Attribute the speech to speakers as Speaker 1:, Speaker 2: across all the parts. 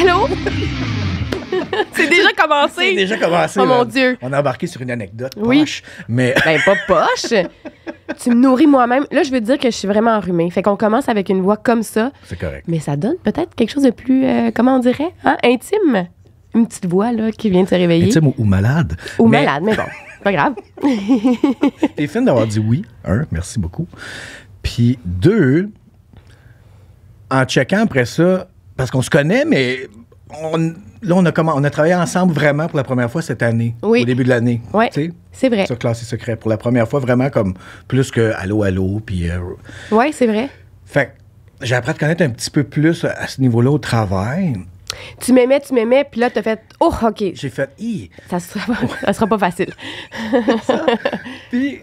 Speaker 1: Allô? C'est déjà commencé. C'est déjà commencé. Oh mon Dieu. On a embarqué sur une anecdote poche. Mais... ben, pas poche.
Speaker 2: tu me nourris moi-même. Là, je veux dire que je suis vraiment enrhumée. Fait qu'on commence avec une voix comme ça.
Speaker 1: C'est correct. Mais ça
Speaker 2: donne peut-être quelque chose de plus, euh, comment on dirait, hein, intime. Une petite voix, là, qui vient de se réveiller. Intime
Speaker 1: ou, malade. Ou malade, mais bon, pas grave. Et fin d'avoir dit oui, un, merci beaucoup. Puis deux, en checkant après ça, parce qu'on se connaît, mais on, là, on a, comment, on a travaillé ensemble vraiment pour la première fois cette année, oui. au début de l'année. Oui. C'est vrai. Sur Classé Secret, pour la première fois, vraiment comme plus que Allô, Allô. Puis. Euh, oui, c'est vrai. Fait j'ai appris à te connaître un petit peu plus à ce niveau-là au travail.
Speaker 2: Tu m'aimais, tu m'aimais, puis là, t'as fait Oh, OK. J'ai fait I. Ça sera, ça sera pas facile. puis.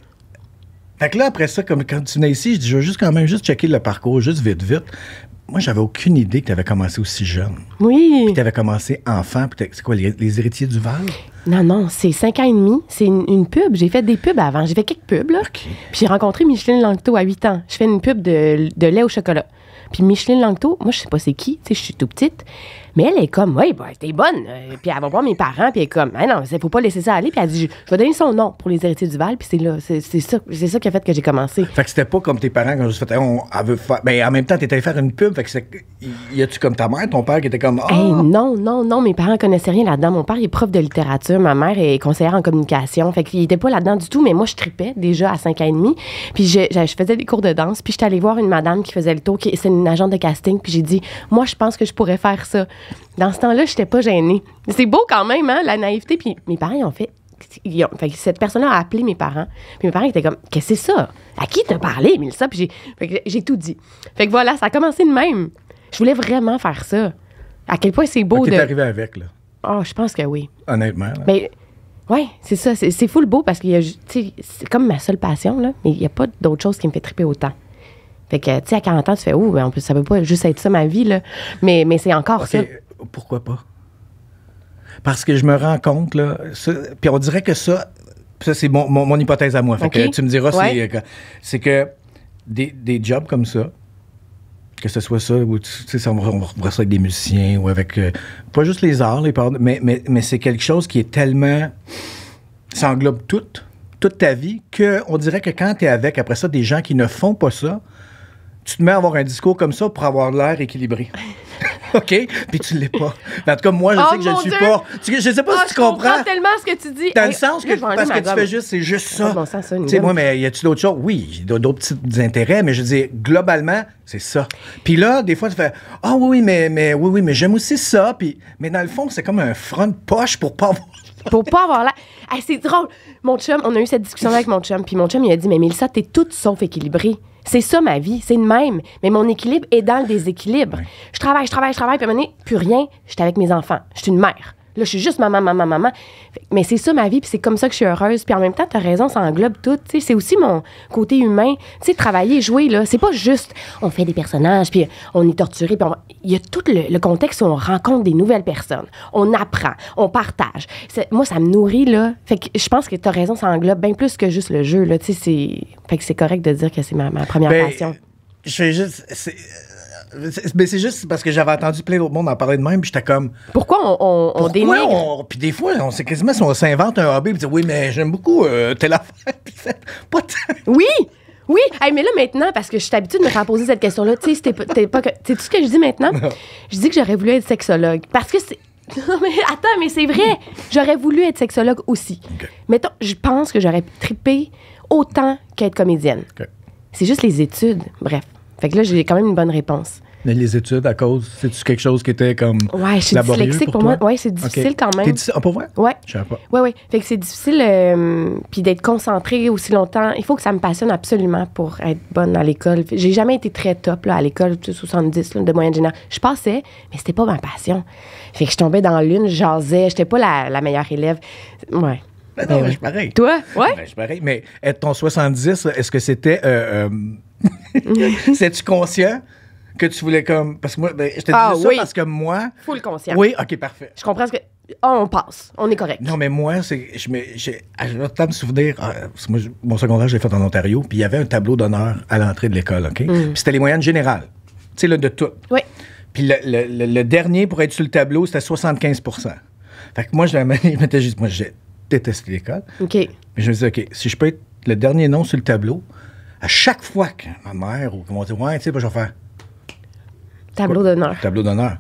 Speaker 1: Fait que là, après ça, comme quand tu venais ici, je dis, je veux juste quand même juste checker le parcours, juste vite, vite moi, j'avais aucune idée que tu avais commencé aussi jeune. Oui. Puis tu avais commencé enfant. C'est quoi, les, Héritiers du Val?
Speaker 2: Non, non, c'est cinq ans et demi. C'est une, pub. J'ai fait des pubs avant. J'ai fait quelques pubs. Là. Puis j'ai rencontré Micheline Langto à 8 ans. Je fais une pub de, lait au chocolat. Puis Micheline Langto, moi, je sais pas c'est qui. Tu sais, je suis tout petite. Mais elle est comme, oui, bah, t'es bonne. Euh, puis elle va voir mes parents, puis elle est comme, ah non, il faut pas laisser ça aller. Puis elle dit, je vais donner son nom pour les héritiers du Val, puis c'est là, c'est ça, qui a fait que
Speaker 1: j'ai commencé. Fait que c'était pas comme tes parents quand je faisais. on, veut faire. Ben, mais en même temps, t'étais allé faire une pub, fait que y a-tu comme ta mère, ton père qui était comme, ah!
Speaker 2: non, non, non, mes parents connaissaient rien là-dedans. Mon père est prof de littérature, ma mère est conseillère en communication. Fait qu'il était pas là-dedans du tout, mais moi, je tripais déjà à 5 ans et demi. Puis je, faisais des cours de danse, puis j'étais allée voir une madame qui faisait le tour, c'est une agente de casting, puis j'ai dit, moi, je pense que je pourrais faire ça. Dans ce temps-là, je n'étais pas gênée. C'est beau quand même, hein, la naïveté. Puis mes parents, ont fait. cette personne-là a appelé mes parents. Puis mes parents étaient comme Qu'est-ce que c'est ça À qui t'as parlé, Mélissa Puis j'ai tout dit. Fait que voilà, ça a commencé de même. Je voulais vraiment faire ça. À quel point c'est beau de. arrivé avec, là. Oh, je pense que oui.
Speaker 1: Honnêtement. Mais
Speaker 2: ben, oui, c'est ça. C'est le beau parce que c'est comme ma seule passion, là, mais il n'y a pas d'autre chose qui me fait triper autant. Fait que, tu sais, à 40 ans, tu fais, ouh, ben, ça peut pas juste être ça ma vie, là. Mais, mais c'est encore ça
Speaker 1: pourquoi pas? Parce que je me rends compte, là, puis on dirait que ça, ça c'est mon, mon, hypothèse à moi. Fait que tu me diras, euh, c'est que des, jobs comme ça, que ce soit ça, ou tu sais, on, on ça avec des musiciens, ou avec. Euh, pas juste les arts, les mais, c'est quelque chose qui est tellement. Ça englobe toute ta vie, qu'on dirait que quand tu es avec, après ça, des gens qui ne font pas ça, tu te mets à avoir un discours comme ça pour avoir l'air équilibré. OK? Puis tu l'es pas. en tout cas, moi, je oh sais que je ne suis pas. Tu, je sais pas si ah, tu comprends. Je comprends
Speaker 2: tellement ce que tu dis. Dans as le sens que. Parce que tu fais juste,
Speaker 1: c'est juste ah, ça. Bon tu sais, moi, mais il y a-tu d'autres choses? Oui, il a d'autres petits intérêts, mais je dis, globalement, c'est ça. Puis là, des fois, tu fais Ah oui, mais, mais oui, oui, mais j'aime aussi ça. Puis, mais dans le fond, c'est comme un front de poche pour pas avoir
Speaker 2: pour pas avoir là. c'est drôle. Mon chum, on a eu cette discussion avec mon chum, puis mon chum, il a dit Mais tu t'es toute sauf équilibrée. C'est ça ma vie, c'est de même. Mais mon équilibre est dans le déséquilibre. Je travaille, je travaille, je travaille, puis à un moment plus rien. Je avec mes enfants. Je une mère. Là, je suis juste maman, maman, maman. Mais c'est ça ma vie, puis c'est comme ça que je suis heureuse. Puis en même temps, ta raison, ça englobe tout. C'est aussi mon côté humain. Tu sais, travailler, jouer, là, c'est pas juste on fait des personnages, puis on est torturé, puis il y a tout le, contexte où on rencontre des nouvelles personnes. On apprend, on partage. Moi, ça me nourrit, là. Fait que je pense que tu raison, ça englobe bien plus que juste le jeu, là. c'est. Fait que c'est correct de dire que c'est ma, première ben, passion.
Speaker 1: Je vais juste mais c'est juste parce que j'avais entendu plein d'autres mondes en parler de même, puis j'étais comme.
Speaker 2: Pourquoi on, on, dénigre?
Speaker 1: Puis des fois, on sait quasiment on s'invente un hobby, puis dit oui, mais j'aime beaucoup euh, affaire, Oui!
Speaker 2: Oui, mais là maintenant, parce que je suis habituée de me faire poser cette question-là, tu sais, c'était pas. Tu tout ce que je dis maintenant? Je dis que j'aurais voulu être sexologue. Parce que c'est. Non, mais attends, mais c'est vrai. J'aurais voulu être sexologue aussi. mais Mettons, je pense que j'aurais trippé autant qu'être comédienne. C'est juste les études. Bref. Fait que là, j'ai quand même une bonne réponse
Speaker 1: les études à cause, c'est quelque chose qui était comme Ouais, je suis dyslexique pour, moi. Ouais, c'est difficile quand même. T'es dis... Ah, ouais. Je pas.
Speaker 2: Ouais, ouais. Fait que c'est difficile euh, puis d'être concentré aussi longtemps. Il faut que ça me passionne absolument pour être bonne à l'école. J'ai jamais été très top là à l'école, 70 de moyenne générale. Je passais, mais c'était pas ma passion. Fait que je tombais dans l'une, je jasais, j'étais pas la, meilleure élève.
Speaker 1: Ouais. Ben ben je pareil. Toi, ouais? Ben, mais être ton 70, est-ce que c'était. Euh, euh C'est-tu conscient? que tu voulais comme. Parce que moi, ben, je te ah ça parce que
Speaker 2: moi. Full conscient. Oui, ok, parfait. Je comprends ce que. Ah, on passe, on est correct.
Speaker 1: Non, mais moi, c'est, je me, j'ai, me souvenir, ah, mon secondaire, je l'ai fait en Ontario, puis il y avait un tableau d'honneur à l'entrée de l'école, OK? Mm. Puis c'était les moyennes générales, tu sais, de tout. Oui. Puis le, dernier pour être sur le tableau, c'était 75 Fait que moi, je, juste, moi, j'ai détesté l'école. OK. Mais je me disais, OK, si je peux être le dernier nom sur le tableau, à chaque fois que ma mère ou comment dit ouais, tu sais, je vais faire Tableau d'honneur. Tableau d'honneur.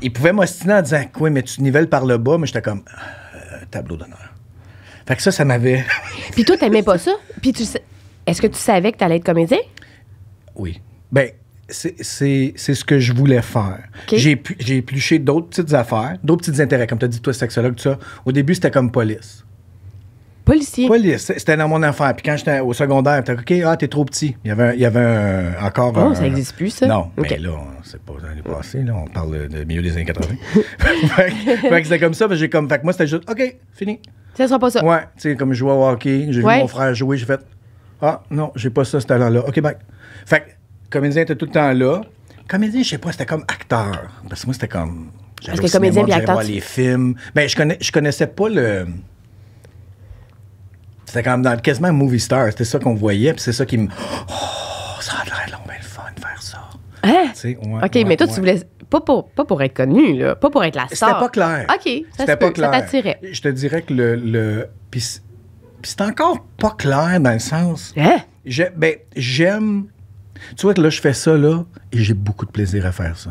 Speaker 1: il pouvait m'ostiner en disant Quoi, mais tu nivelles par le bas, mais j'étais comme euh, tableau d'honneur. Fait que ça, ça m'avait.
Speaker 2: Puis toi, t'aimais pas ça? Puis tu Est-ce que tu savais que t'allais être comédien?
Speaker 1: Oui. Ben, c'est ce que je voulais faire. J'ai épluché d'autres petites affaires, d'autres petits intérêts, comme tu as dit, toi, sexologue, tout ça. Au début, c'était comme police. Policier. Policier. C'était dans mon affaire. Puis quand j'étais au secondaire, j'étais OK, ah, t'es trop petit. Il y avait, un, il y avait encore. Oh, ça n'existe plus, ça? Non. Mais là, c'est pas l'année passée, là. On parle de milieu des années 80. fait, fait que c'était comme ça. j'ai comme, fait que moi, c'était juste, OK, fini. Ça sera pas ça. Ouais. Tu sais, comme je jouais au hockey, j'ai vu mon frère jouer, j'ai fait, ah, non, j'ai pas ça, ce talent-là. OK, back Fait que, comédien était tout le temps là. Comédien, je sais pas, c'était comme acteur. Parce que moi, c'était comme. Parce que comédien, acteur. voir les films. Ben, je, connais, je connaissais pas le c'était comme dans, quasiment Movie Star. C'était ça qu'on voyait, puis c'est ça qui me. Oh, ça a l'air long, mais le fun de faire ça. Hein? OK, mais toi, tu voulais.
Speaker 2: Pas pour, pas pour être connu, là. Pas pour être
Speaker 1: la star. C'était pas clair. OK, ça C'était pas clair. t'attirait. Je te dirais que le. le... Puis c'est encore pas clair dans le sens. Hein? ben, j'aime. Tu vois que là, je fais ça, là, et j'ai beaucoup de plaisir à faire ça.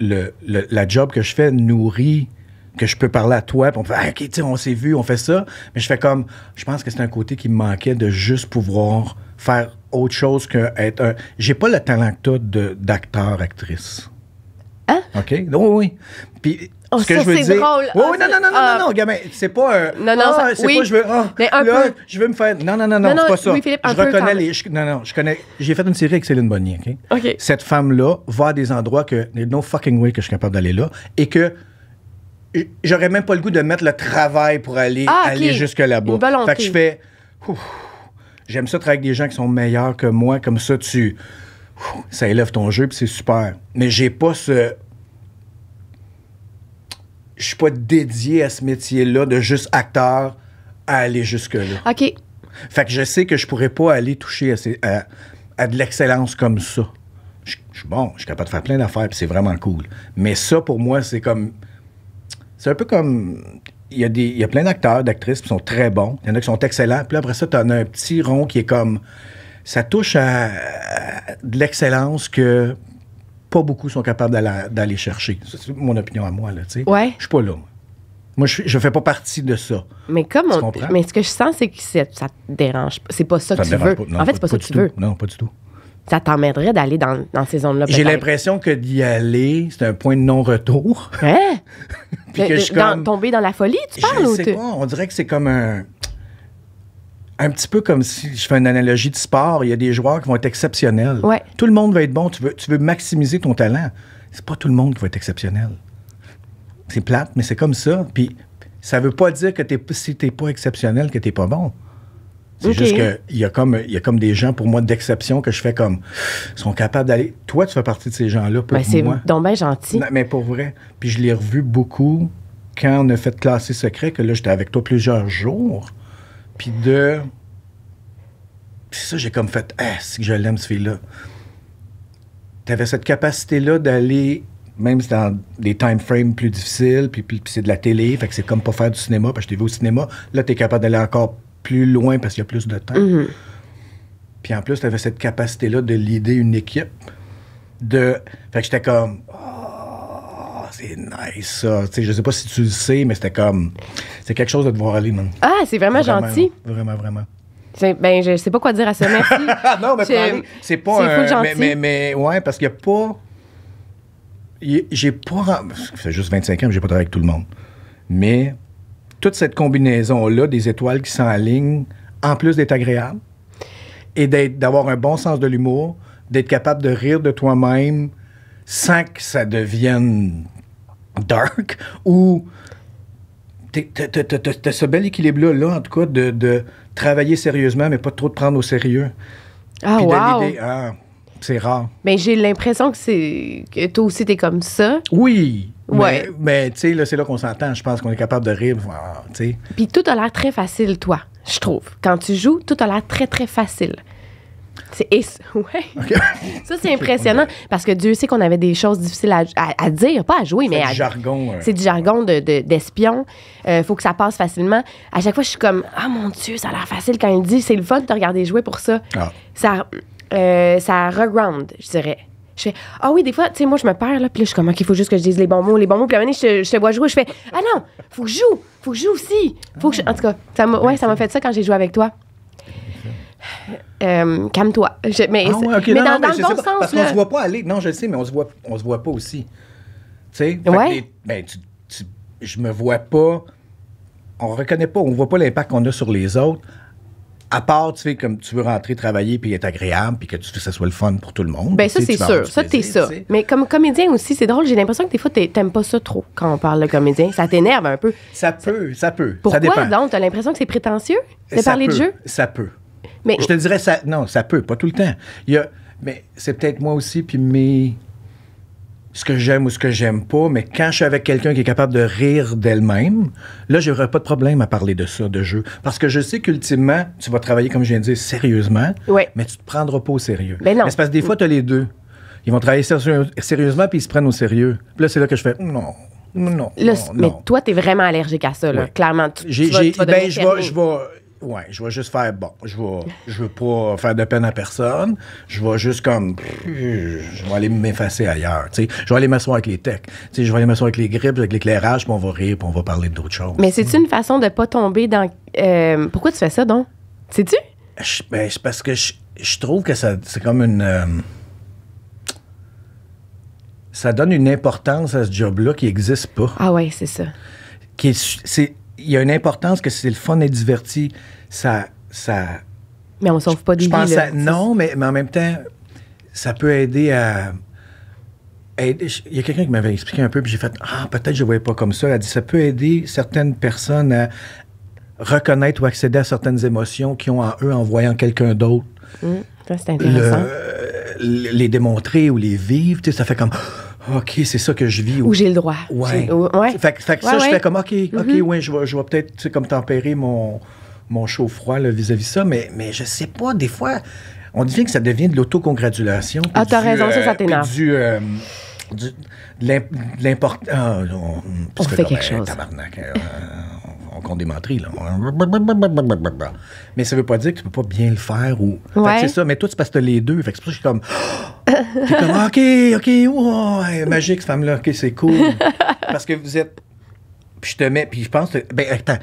Speaker 1: Le, le, la job que je fais nourrit que je peux parler à toi, puis on fait ah, OK, tu on s'est vu, on fait ça. Mais je fais comme, je pense que c'est un côté qui me manquait de juste pouvoir faire autre chose que être un. J'ai pas le talent que t'as d'acteur, actrice. Hein? OK? Oui, oui. Puis Oh, ce que ça, je Drôle. non, non, non, non, ah. non, gamin, c'est pas un. Non, non, ah, ça, c'est pas je veux. mais un peu. je veux me faire. Non, non, non, non, c'est pas ça. je reconnais les. non, non, je connais. J'ai fait une série avec Céline Bonnier, OK? Cette femme-là va à des endroits que. No fucking way que je suis capable d'aller là. Et que j'aurais même pas le goût de mettre le travail pour aller, ah, aller jusque là-bas. Fait que je fais. J'aime ça travailler avec des gens qui sont meilleurs que moi. Comme ça, tu. ça élève ton jeu, puis c'est super. Mais j'ai pas ce. Je suis pas dédié à ce métier-là de juste acteur à aller jusque-là. OK. Fait que je sais que je pourrais pas aller toucher à, de l'excellence comme ça. Je suis bon, je suis capable de faire plein d'affaires, puis c'est vraiment cool. Mais ça, pour moi, c'est comme c'est un peu comme il y, a des, plein d'acteurs, d'actrices qui sont très bons. Il y en a qui sont excellents. Puis après ça, tu as un petit rond qui est comme. Ça touche à, de l'excellence que pas beaucoup sont capables d'aller chercher. C'est mon opinion à moi. Là, tu sais. ouais. Je suis pas là. Moi, je, je fais pas partie de ça.
Speaker 2: Mais comme Mais ce que je sens, c'est que ça te dérange. C'est pas ça, que tu veux. en fait, c'est pas, ça que tu veux. Non, pas du tout ça t'emmènerait d'aller dans, ces zones-là. J'ai
Speaker 1: l'impression que d'y aller, c'est un point de non-retour. Hein? Puis que je suis tomber
Speaker 2: dans la folie, tu parles? on
Speaker 1: dirait que c'est comme un... Un petit peu comme si je fais une analogie de sport, il y a des joueurs qui vont être exceptionnels. Ouais. Tout le monde va être bon, tu veux, tu veux maximiser ton talent. C'est pas tout le monde qui va être exceptionnel. C'est plate, mais c'est comme ça. Puis ça veut pas dire que es, si t'es pas exceptionnel, que t'es pas bon. C'est juste qu'il y, a comme, y a comme des gens, pour moi, d'exception que je fais comme. sont capables d'aller. Toi, tu fais partie de ces gens-là. Mais ben, c'est donc bien gentil. mais pour vrai. Puis je l'ai revu beaucoup quand on a fait classer secret, que là, j'étais avec toi plusieurs jours. Puis de. Puis ça, j'ai comme fait. Ah, c'est que je l'aime, ce fille-là. T'avais cette capacité-là d'aller même si dans des time frames plus difficiles, puis, puis, c'est de la télé, fait que c'est comme pas faire du cinéma, parce que je t'ai vu au cinéma, là, t'es capable d'aller encore plus loin parce qu'il y a plus de temps. Mm-hmm. Puis en plus, tu avais cette capacité-là de leader une équipe. De... Fait que j'étais comme, oh, c'est nice ça. je sais pas si tu le sais, mais c'était comme, c'est quelque chose de voir aller, man. Ah, c'est vraiment, gentil. Vraiment, vraiment.
Speaker 2: Ben, je sais pas quoi dire à ce Merci. non, mais c'est pas mais,
Speaker 1: mais, ouais, parce qu'il y a pas. J'ai pas. juste 25 ans mais j'ai pas travaillé avec tout le monde. Mais toute cette combinaison-là des étoiles qui s'enlignent, en plus d'être agréable et d'avoir un bon sens de l'humour, d'être capable de rire de toi-même sans que ça devienne dark ou t'as ce bel équilibre-là, en tout cas, de, travailler sérieusement, mais pas trop te prendre au sérieux. Ah, wow. Ah, c'est rare.
Speaker 2: Mais j'ai l'impression que c'est que toi aussi, t'es comme ça.
Speaker 1: Oui. Ouais. Mais, tu sais, c'est là qu'on s'entend. Je pense qu'on est capable de rire.
Speaker 2: Puis tout a l'air très facile, toi, je trouve. Quand tu joues, tout a l'air très, très facile. C'est, ouais. Ça, c'est impressionnant parce que Dieu sait qu'on avait des choses difficiles à, dire, pas à jouer, mais. C'est du jargon. c'est du jargon d'espion. De, euh, faut que ça passe facilement. À chaque fois, je suis comme, ah mon Dieu, ça a l'air facile quand il dit, c'est le fun de te regarder jouer pour ça. Ah. Ça, euh, ça reground, je dirais. Je fais Ah oui, des fois, tu sais, moi, je me perds, là. Puis là, je suis comme, il faut juste que je dise les bons mots, les bons mots. Puis la je, je te vois jouer. Je fais Ah non, faut que je joue. Faut que je joue aussi. Faut que En tout cas, ça m'a ouais, ça fait ça quand j'ai joué avec toi. Euh, calme-toi. Mais, ah mais dans, dans le bon sens. Parce qu'on se voit pas aller. Non, je
Speaker 1: le sais, mais on se voit, on se voit pas aussi. tu sais ben, tu sais? je me vois pas. On reconnaît pas, on voit pas l'impact qu'on a sur les autres à part, tu sais, comme tu veux rentrer, travailler, puis être agréable, puis que, tu, ça soit le fun pour tout le monde. Ben ça, c'est sûr. Ça,
Speaker 2: t'es ça. Mais comme comédien aussi, c'est drôle, j'ai l'impression que des fois, t'aimes pas ça trop quand on parle de comédien. Ça t'énerve un peu.
Speaker 1: Ça, peut, ça peut. Pourquoi ça dépend.
Speaker 2: donc? T'as l'impression que c'est prétentieux C'est parler de jeu?
Speaker 1: Ça peut. Mais... Je te dirais, ça, non, ça peut, pas tout le temps. Il mais c'est peut-être moi aussi, puis mes ce que j'aime ou ce que j'aime pas, mais quand je suis avec quelqu'un qui est capable de rire d'elle-même, là, j'aurais pas de problème à parler de ça, de jeu. Parce que je sais qu'ultimement, tu vas travailler, comme je viens de dire, sérieusement, mais tu te prendras pas au sérieux. Ben mais non. parce que des fois, tu les deux. Ils vont travailler sérieusement, puis ils se prennent au sérieux. Puis là, c'est là que je fais, non,
Speaker 2: non, mais toi, tu es vraiment allergique à ça, là, clairement. Tu, ben, je vais
Speaker 1: ouais, je vais juste faire bon. Je vais, je veux pas faire de peine à personne. Je vais juste comme, je vais aller m'effacer ailleurs. Je vais aller m'asseoir avec les techs. je vais aller m'asseoir avec les grippes, avec l'éclairage, puis on va rire, puis on va parler d'autres choses. Mais c'est
Speaker 2: une façon de pas tomber dans. Euh, pourquoi tu fais ça donc Sais-tu
Speaker 1: ben, c'est parce que je, trouve que ça, c'est comme une. Euh, ça donne une importance à ce job-là qui existe pas. Ah ouais, c'est ça. Qui c'est, il y a une importance que c'est le fun et diverti. Ça, ça. Mais on ne sauve pas du Non, mais, mais, en même temps, ça peut aider à. il y a quelqu'un qui m'avait expliqué un peu, puis j'ai fait Ah, peut-être je ne voyais pas comme ça. Elle a dit Ça peut aider certaines personnes à reconnaître ou accéder à certaines émotions qu'ils ont en eux en voyant quelqu'un d'autre.
Speaker 2: Mmh, c'est intéressant.
Speaker 1: les démontrer ou les vivre, tu sais ça fait comme OK, c'est ça que je vis. Où, j'ai le droit. Ouais. Fait, que ça, je fais comme OK, OK, mm-hmm. ouais, je vais, je vais peut-être tu sais, comme tempérer mon, mon chaud-froid vis-à-vis ça, mais, mais je sais pas, des fois, on dit que ça devient de l'autocongratulation. Ah, t'as raison, ça, ça euh, t'énerve. Du. Euh, du de l'import. Ah, on, on fait quelque ben, chose. Tabarnak, hein, on condémenterie. Là. Mais ça veut pas dire que tu peux pas bien le faire. Ou... C'est ça, mais toi, tu passes les deux. Fait c'est pour que je suis comme, OK, OK, magique, cette femme-là, OK, c'est cool. Parce que vous êtes. Puis je te mets, puis je pense Ben, attends.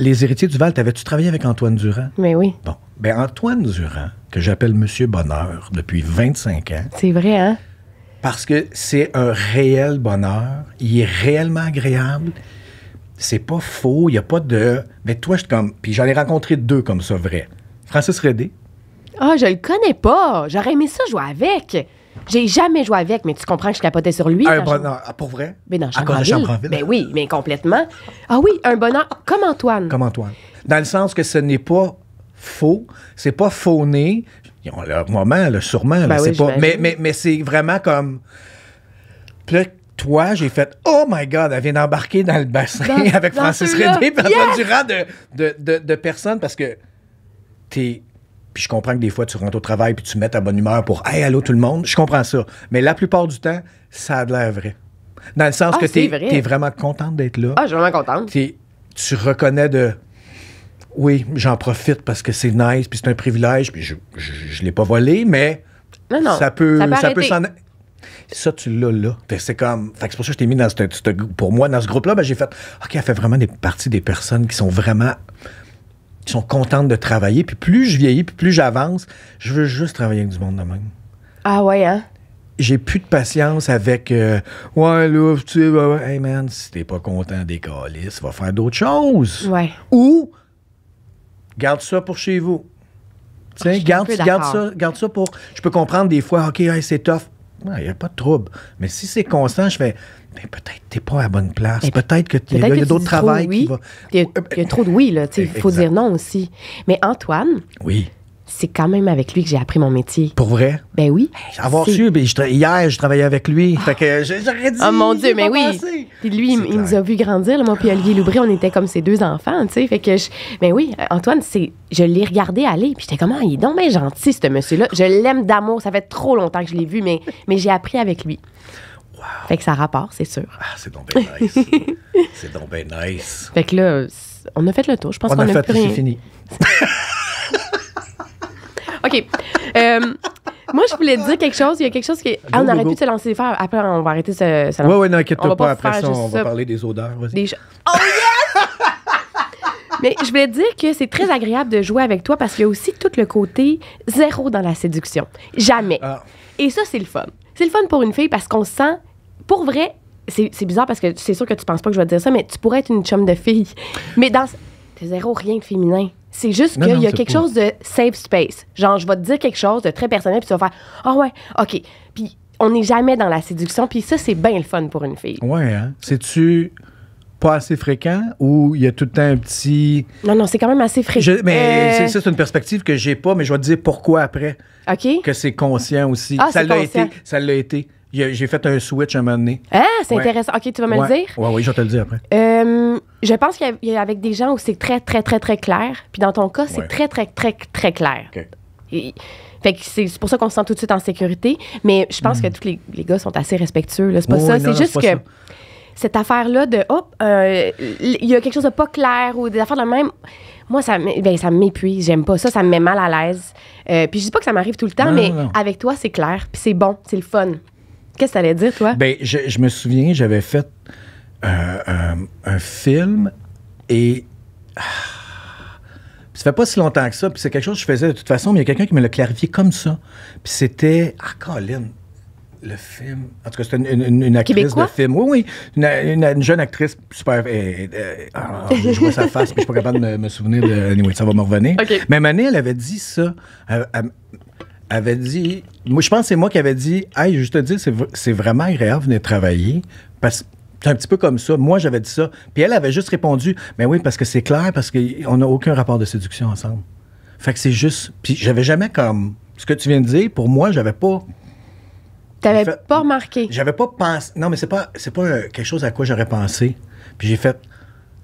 Speaker 1: Les héritiers du Val, t'avais-tu travaillé avec Antoine Durand? Mais oui. Bon. Ben, Antoine Durand, que j'appelle Monsieur Bonheur depuis 25 ans. C'est vrai, hein? Parce que c'est un réel bonheur. Il est réellement agréable c'est pas faux, il n'y a pas de. Mais toi, je comme. Puis j'en ai rencontré deux comme ça, vrai. Francis Redé.
Speaker 2: Ah, je le connais pas. J'aurais aimé ça jouer avec. J'ai jamais joué avec, mais tu comprends que je capotais sur lui. Un bonheur. Ah, pour vrai? Mais dans chambre mais oui, mais complètement. Ah oui, un bonheur comme Antoine.
Speaker 1: Comme Antoine. Dans le sens que ce n'est pas faux, c'est pas fauné. Ils ont leur moment, sûrement. Ben pas... mais mais, mais c'est vraiment comme toi, j'ai fait Oh my God, elle vient d'embarquer dans le bassin avec Francis René, pendant du rang de, de, personnes parce que t'es. Puis je comprends que des fois, tu rentres au travail puis tu mets ta bonne humeur pour Hey, allô tout le monde. Je comprends ça. Mais la plupart du temps, ça a l'air vrai. Dans le sens ah, que tu es, vraiment contente d'être là. Ah, je suis vraiment contente. tu reconnais de Oui, j'en profite parce que c'est nice, puis c'est un privilège, puis je ne l'ai pas volé, mais non, non, ça peut. Ça peut, ça ça, tu l'as là. C'est comme. c'est pour ça que je t'ai mis dans ce Pour moi, dans ce groupe-là, ben, j'ai fait. OK, elle fait vraiment des parties des personnes qui sont vraiment. qui sont contentes de travailler. Puis plus je vieillis, puis plus j'avance, je veux juste travailler avec du monde de même. Ah ouais, hein? J'ai plus de patience avec euh, Ouais, là, tu sais, hey man, si t'es pas content des va faire d'autres choses.
Speaker 2: Ouais. Ou
Speaker 1: garde ça pour chez vous. Tu ah, sais, garde, garde, ça, garde ça pour. Je peux comprendre des fois, OK, c'est tough il n'y a pas de trouble. Mais si c'est constant, je fais, Mais peut-être que tu n'es pas à la bonne place. Peut-être que y a d'autres travails.
Speaker 2: Qui va... Il y, a, trop de oui, là. Il faut dire non aussi. Mais Antoine,
Speaker 1: oui c'est quand
Speaker 2: même avec lui que j'ai appris mon métier.
Speaker 1: Pour vrai? Ben oui. Avoir su, ben, hier, je travaillais avec lui. Ah. Fait que j'aurais dit. Oh mon Dieu, mais oui.
Speaker 2: Puis lui, il, nous a vu grandir, là, moi, puis Olivier Loubry, on était comme ses deux enfants, tu sais. Fait que, je, mais ben oui, Antoine, c'est, je l'ai regardé aller, puis j'étais comme, ah, il est donc bien gentil, ce monsieur-là. Je l'aime d'amour, ça fait trop longtemps que je l'ai vu, mais, mais j'ai appris avec lui. Wow. Fait que ça rapporte, c'est sûr. Ah, c'est donc bien nice. c'est donc bien nice. Fait que là, on a fait le tour. Je pense qu'on a, fait, le tour. c'est fini. OK. Euh, moi, je voulais te dire quelque chose. Il y a quelque chose qui. on aurait pu se lancer faire. Après, on va arrêter ce.
Speaker 1: ouais, ouais, n'inquiète pas. après ça, on va parler des odeurs. oh,
Speaker 2: yes! Mais je voulais te dire que c'est très agréable de jouer avec toi parce qu'il y a aussi tout le côté zéro dans la séduction. Jamais. Ah. Et ça, c'est le fun. C'est le fun pour une fille parce qu'on sent, pour vrai, c'est bizarre parce que c'est sûr que tu penses pas que je vais te dire ça, mais tu pourrais être une chum de fille. Mais dans. t'es zéro rien de féminin. C'est juste qu'il y a quelque chose de safe space. Genre, je vais te dire quelque chose de très personnel, puis tu vas faire Ah oh ouais, OK. Puis on n'est jamais dans la séduction, puis ça, c'est bien le fun pour une fille.
Speaker 1: Ouais, hein? C'est-tu pas assez fréquent ou il y a tout le temps un petit.
Speaker 2: Non, non, c'est quand même assez fréquent. mais euh, ça
Speaker 1: c'est une perspective que j'ai pas, mais je vais te dire pourquoi après. OK. Que c'est conscient aussi. Ah, ça l'a été. Ça l'a été. J'ai fait un switch à un moment donné. Ah, c'est intéressant.
Speaker 2: OK, tu vas me le dire?
Speaker 1: Oui, oui, je vais te le dire après.
Speaker 2: Euh, je pense qu'il y, a avec des gens où c'est très, très, très, très clair. Puis dans ton cas, c'est très, très, très, très clair. OK. fait c'est pour ça qu'on se sent tout de suite en sécurité. Mais je pense que hmm. tous les, les, gars sont assez respectueux. C'est pas, ça. C'est juste que cette affaire-là de hop, euh, il y a quelque chose de pas clair ou des affaires de même. Moi, ça, ben, ça m'épuise. J'aime pas ça. Ça me met mal à l'aise. Euh, puis je dis pas que ça m'arrive tout le temps, mais avec toi, c'est clair. Puis c'est bon. C'est le fun. Qu'est-ce que allait dire, toi? Ben,
Speaker 1: je, me souviens, j'avais fait euh, euh, un, film et. Ah, ça fait pas si longtemps que ça, puis c'est quelque chose que je faisais de toute façon, mais il y a quelqu'un qui me l'a clarifié comme ça. Puis c'était. Ah, Colin, le film. En tout cas, c'était une, actrice de film. Oui, oui. Une, jeune actrice super. Eh, eh, ah, je vois sa face, puis je suis pas capable de me, souvenir de. Anyway, ça va me revenir. Mais elle avait dit ça avait dit, moi, je pense que c'est moi qui avais dit, hey, je te dis, c'est, c'est vraiment agréable de venir travailler parce que c'est un petit peu comme ça. Moi, j'avais dit ça. Puis elle avait juste répondu, mais ben oui, parce que c'est clair, parce qu'on n'a aucun rapport de séduction ensemble. Fait que c'est juste. Puis j'avais jamais comme. Ce que tu viens de dire, pour moi, j'avais pas. T'avais pas remarqué. J'avais pas pensé. Non, mais c'est pas, c'est pas euh, quelque chose à quoi j'aurais pensé. Puis j'ai fait.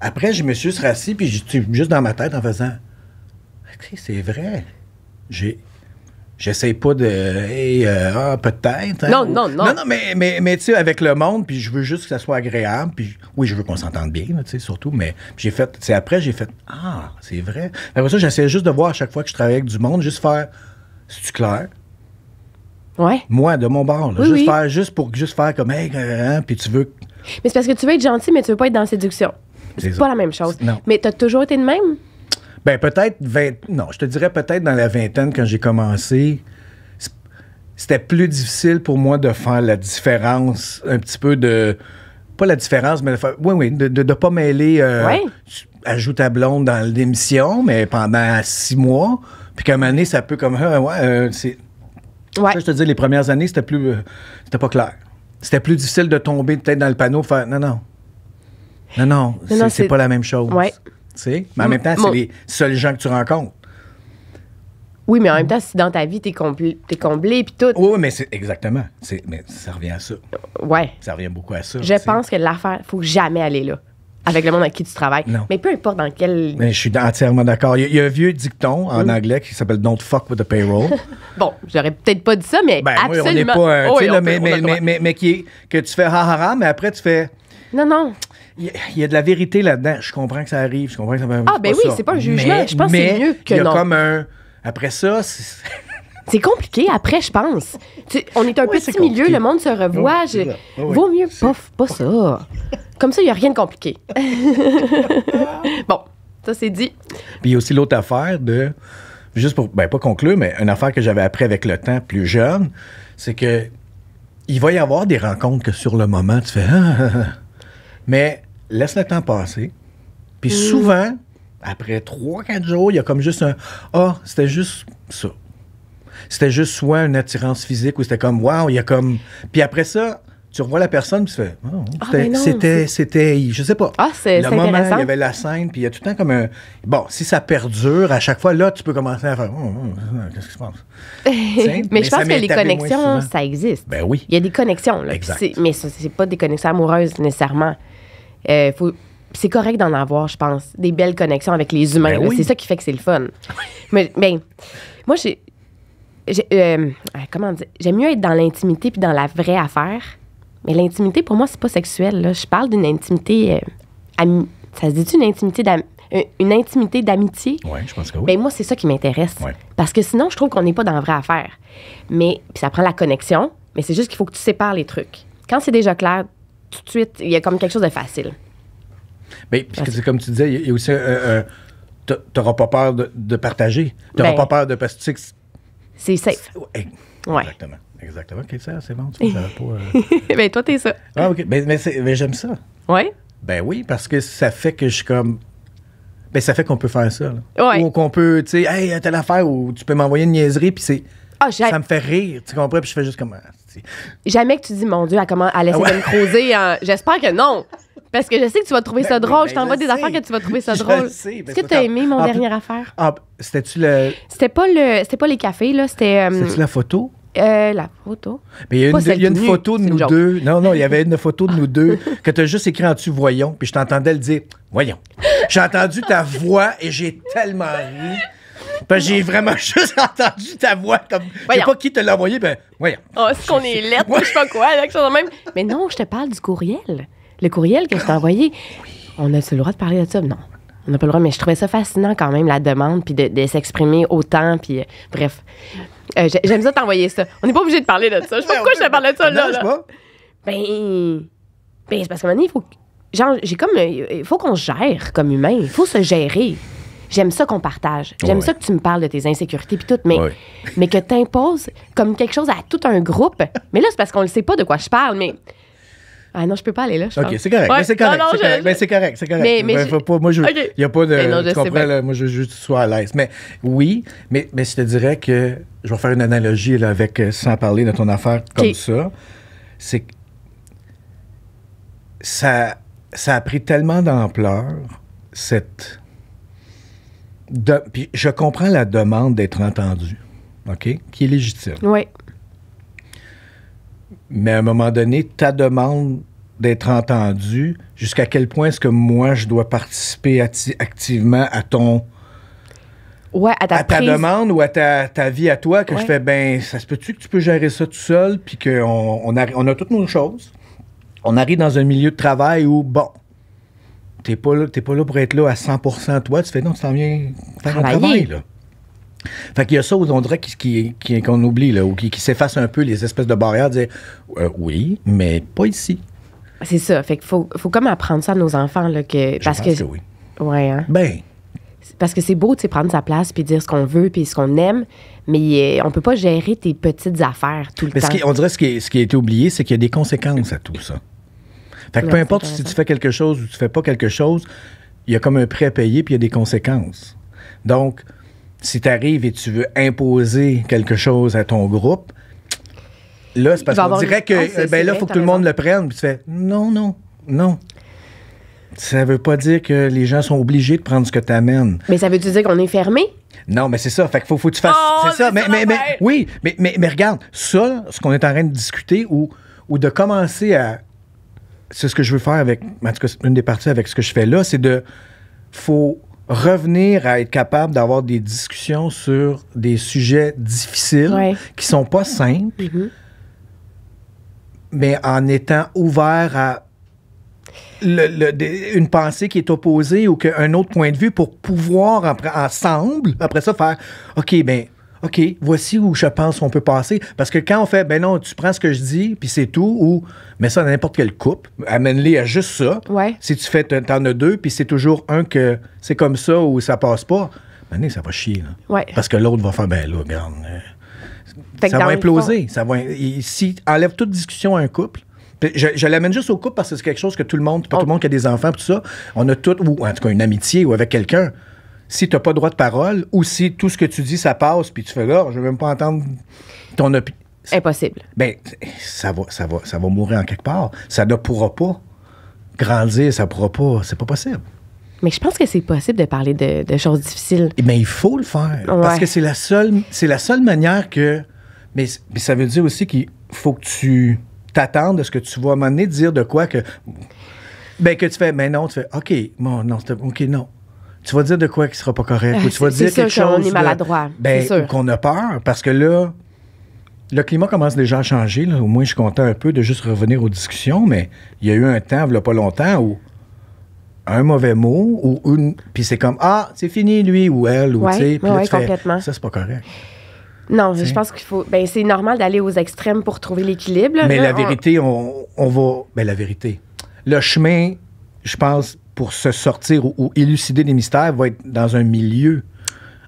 Speaker 1: Après, je me suis rassis, puis j'étais juste dans ma tête en faisant. Ah, c'est vrai. J'ai J'essaie pas de. Hey, euh, ah, peut-être. Hein. non, non, non. Non, non, mais, mais, tu sais, avec le monde, puis je veux juste que ça soit agréable. Puis oui, je veux qu'on s'entende bien, tu sais, surtout. Mais j'ai fait. C'est après, j'ai fait. Ah, c'est vrai. Après ça, j'essaie juste de voir à chaque fois que je travaille avec du monde, juste faire. C'est-tu clair? Ouais. Moi, de mon bord. juste faire, juste pour juste faire comme. Hey, euh, hein, puis tu veux.
Speaker 2: Mais c'est parce que tu veux être gentil, mais tu veux pas être dans la séduction. C'est pas la même chose. Non. Mais t'as toujours été de même?
Speaker 1: Ben peut-être Non, je te dirais peut-être dans la vingtaine quand j'ai commencé. C'était plus difficile pour moi de faire la différence, un petit peu de. Pas la différence, mais de oui, de ne pas mêler. Euh, oui. Ajoute blonde dans l'émission, mais pendant six mois. Puis comme un ça peut comme. Ah, ouais, euh, c'est. Ça, je te dis, les premières années, c'était plus. Euh, c'était pas clair. C'était plus difficile de tomber peut-être dans le panneau, faire non, non. Non, non, c'est pas la même chose. Mais en même temps, c'est les seuls gens que tu rencontres.
Speaker 2: Oui, mais en même temps, si dans ta vie, t'es comblé, es comblé puis tout. Oui, mais c'est exactement.
Speaker 1: mais ça revient à ça. Ouais. Ça revient beaucoup à
Speaker 2: ça. Je pense que l'affaire, il faut jamais aller là avec le monde avec qui tu travailles. Non. Mais peu importe dans quel.
Speaker 1: Mais je suis entièrement d'accord. Il y, a, un vieux dicton en mm. anglais qui s'appelle Don't fuck with the payroll.
Speaker 2: bon, j'aurais peut-être pas dit ça, mais absolument. on n'est pas. mais, mais,
Speaker 1: mais, mais, qui est, que tu fais ha ha mais après tu fais. Non, non. Il y, a de la vérité là-dedans. Je comprends que ça arrive. Je comprends que ça va Ah, ben oui, c'est pas un jugement. je pense que c'est mieux que y a comme un. Après ça,
Speaker 2: c'est. C'est compliqué après, je pense. on est un petit milieu, le monde se revoit. Vaut mieux pas, pas ça. Comme ça, il n'y a rien de compliqué. bon, ça c'est dit.
Speaker 1: Puis il y a aussi l'autre affaire de, juste pour, ben pas conclure, mais une affaire que j'avais après avec le temps plus jeune, c'est que il va y avoir des rencontres que sur le moment, tu fais... Ah, ah, ah. Mais laisse le temps passer. Puis mm. souvent, après 3-4 jours, il y a comme juste un Ah, c'était juste ça. C'était juste soit une attirance physique ou c'était comme Waouh, il y a comme. Puis après ça, tu revois la personne, puis tu fais, oh, ah, c'était, ben c'était, je sais pas. Ah, c'est, le moment, il y avait la scène, puis il y a tout le temps comme un. Bon, si ça perdure, à chaque fois, là, tu peux commencer à faire, oh, oh, qu'est-ce qui se passe? mais, je pense que les connexions, ça existe. Ben oui.
Speaker 2: Il y a des connexions, là. mais ce n'est pas des connexions amoureuses nécessairement. Euh, faut, c'est correct d'en avoir, je pense, des belles connexions avec les humains. Ben c'est ça qui fait que c'est le fun. mais, ben, moi, j'ai. Euh, euh, comment dire? J'aime mieux être dans l'intimité puis dans la vraie affaire. Mais l'intimité, pour moi, c'est pas sexuel. Là. Je parle d'une intimité. ça se dit une intimité d'amitié? Une intimité d'amitié. Oui, je pense que oui. Ben, moi, c'est ça qui m'intéresse. Parce que sinon, je trouve qu'on n'est pas dans la vraie affaire. Mais ça prend la connexion, mais c'est juste qu'il faut que tu sépares les trucs. Quand c'est déjà clair, tout de suite, il y a comme quelque chose de facile.
Speaker 1: Mais c'est comme tu disais, il y a aussi un. T'auras pas peur de, de partager. T'auras ben, pas peur de. Parce que C'est safe. Oh, ouais. Exactement. Exactement. OK, ça, c'est bon. Tu pas. Euh. ben, toi, t'es ça. Ah, OK. Ben, mais, mais j'aime ça. Oui? Ben oui, parce que ça fait que je suis comme. Ben, ça fait qu'on peut faire ça. Ou qu'on peut, tu sais, hey, telle affaire, ou tu peux m'envoyer une niaiserie, puis c'est. Ah, ça me fait rire, tu comprends? Puis je fais juste comme. Ah, Jamais que tu dis, mon
Speaker 2: Dieu, à comment, à essaie ah de me creuser. J'espère que non. Parce que je sais que tu vas trouver ça ben, drôle. Ben, je t'envoie des affaires que tu vas trouver ça drôle. Ben, Est-ce que tu as aimé mon ah, dernière affaire?
Speaker 1: Ah, c'était-tu le.
Speaker 2: C'était pas, le, pas les cafés, là. C'était. Euh, la photo? Euh, la photo. Mais il y a, une, photo
Speaker 1: de nous deux. Non, non, il y avait une photo de nous deux que tu as juste écrit en dessus Voyons. Puis je t'entendais le dire Voyons. J'ai entendu ta voix et j'ai tellement ri ben, j'ai vraiment juste entendu ta voix comme. Je sais pas qui te l'a envoyé, ben, voyons.
Speaker 2: Oh, qu'on est lettre, je sais pas quoi, avec ça même. Mais non, je te parle du courriel. Le courriel que je t'ai envoyé. On a-tu le droit de parler de ça? Non. On n'a pas le droit, mais je trouvais ça fascinant quand même, la demande, puis de, s'exprimer autant, puis euh, bref. Euh, j'aime ça t'envoyer ça. On n'est pas obligé de parler de ça. Je sais pas pourquoi je te parle de ça, là. là. Pas. Ben. Ben, c'est parce qu'à un moment donné, il faut. Genre, j'ai comme. Euh, il faut qu'on gère comme humain. Il faut se gérer j'aime ça qu'on partage. J'aime ça que tu me parles de tes insécurités puis tout, mais, mais que tu imposes comme quelque chose à tout un groupe. mais là, c'est parce qu'on ne sait pas de quoi je parle, mais. Ah non, je peux pas aller là, je OK, c'est correct. c'est correct.
Speaker 1: Ben, c'est correct. C'est correct. Mais, ben, pas, moi, je, a pas de. Ben, moi, je veux juste que tu sois à l'aise. Mais oui, mais, mais je te dirais que je vais faire une analogie là, avec, euh, sans parler de ton affaire comme ça. C'est que ça, ça a pris tellement d'ampleur, cette je comprends la demande d'être entendu, OK, qui est légitime. Oui. Mais à un moment donné, ta demande d'être entendu, jusqu'à quel point est-ce que moi, je dois participer activement à ton... à, ta, demande ou à ta, vie à toi, que je fais, ben, ça se peut-tu que tu peux gérer ça tout seul, puis qu'on on a, on a toutes nos choses. On arrive dans un milieu de travail où, bon, T'es pas, là, pas là pour être là à 100 toi. Tu fais non, tu t'en viens faire ton travail, là. Fait qu'il y a ça, où on dirait, qu'on oublie, là, ou qui, qui s'efface un peu les espèces de barrières, dire euh, oui, mais pas ici.
Speaker 2: C'est ça. Fait qu'il faut, faut comme apprendre ça à nos enfants, là, que. parce que, hein. ben. Parce que c'est beau, tu sais, prendre sa place, puis dire ce qu'on veut, puis ce qu'on aime, mais euh, on peut pas gérer tes petites affaires tout le temps. on
Speaker 1: dirait ce ce qui a été oublié, c'est qu'il y a des conséquences à tout ça. Fait peu importe si tu fais quelque chose ou tu fais pas quelque chose, il y a comme un prêt à payer puis il y a des conséquences. Donc, si tu arrives et tu veux imposer quelque chose à ton groupe, là, c'est parce qu'on dirait que, ah, ben là, il faut que tout le monde le prenne. Puis tu fais, non, non, non. Ça veut pas dire que les gens sont obligés de prendre ce que tu amènes.
Speaker 2: Mais ça veut dire qu'on est fermé?
Speaker 1: Non, mais c'est ça. Fait faut, que tu fasses. Oh, c'est ça. oui, mais, mais, mais regarde, ça, ce qu'on est en train de discuter ou, ou de commencer à c'est ce que je veux faire avec, en tout cas, une des parties avec ce que je fais là, c'est de, faut revenir à être capable d'avoir des discussions sur des sujets difficiles qui qui sont pas simples, mm-hmm. mais en étant ouvert à le, une pensée qui est opposée ou qu'un autre point de vue pour pouvoir, ensemble, après ça, faire OK, ben OK, voici où je pense qu'on peut passer. Parce que quand on fait, ben non, tu prends ce que je dis, puis c'est tout, ou Mais ça dans n'importe quelle couple, amène-les à juste ça. Ouais. Si tu fais, t'en as deux, puis c'est toujours un que c'est comme ça ou ça passe pas, ben ça va chier. Là. Parce que l'autre va faire, ben là, regarde, euh, ça, va imploser, ça va Si enlève toute discussion à un couple, je, je l'amène juste au couple parce que c'est quelque chose que tout le monde, pas oh. tout le monde qui a des enfants, tout ça, on a tout, ou en tout cas une amitié ou avec quelqu'un, si tu n'as pas droit de parole ou si tout ce que tu dis, ça passe, puis tu fais là, oh, je ne veux même pas entendre ton opinion. Impossible. Ben, ça va, ça, va, ça va mourir en quelque part. Ça ne pourra pas grandir, ça ne pourra pas. C'est pas possible. Mais je pense que c'est possible de parler de, choses difficiles. Mais eh ben, il faut le faire. Parce que c'est la seule, c'est la seule manière que. Mais, ça veut dire aussi qu'il faut que tu t'attendes à ce que tu vois à moment dire de quoi que. Ben, que tu fais, mais non, tu fais, OK, bon, non, OK, non tu vas dire de quoi qui sera pas correct. Ou tu vas dire quelque chose. qu'on est maladroit. Ben, qu'on a peur, parce que là, le climat commence déjà à changer. Au moins, je suis content un peu de juste revenir aux discussions, mais il y a eu un temps, il a pas longtemps, où un mauvais mot, ou une. Puis c'est comme Ah, c'est fini, lui ou elle, ou tu sais, tu sais. Ça, c'est pas correct.
Speaker 2: Non, je pense qu'il faut. Ben, c'est normal d'aller aux extrêmes pour trouver l'équilibre. Mais la vérité,
Speaker 1: on, on va. Ben, la vérité. Le chemin, je pense, pour se sortir ou, élucider des mystères va être dans un milieu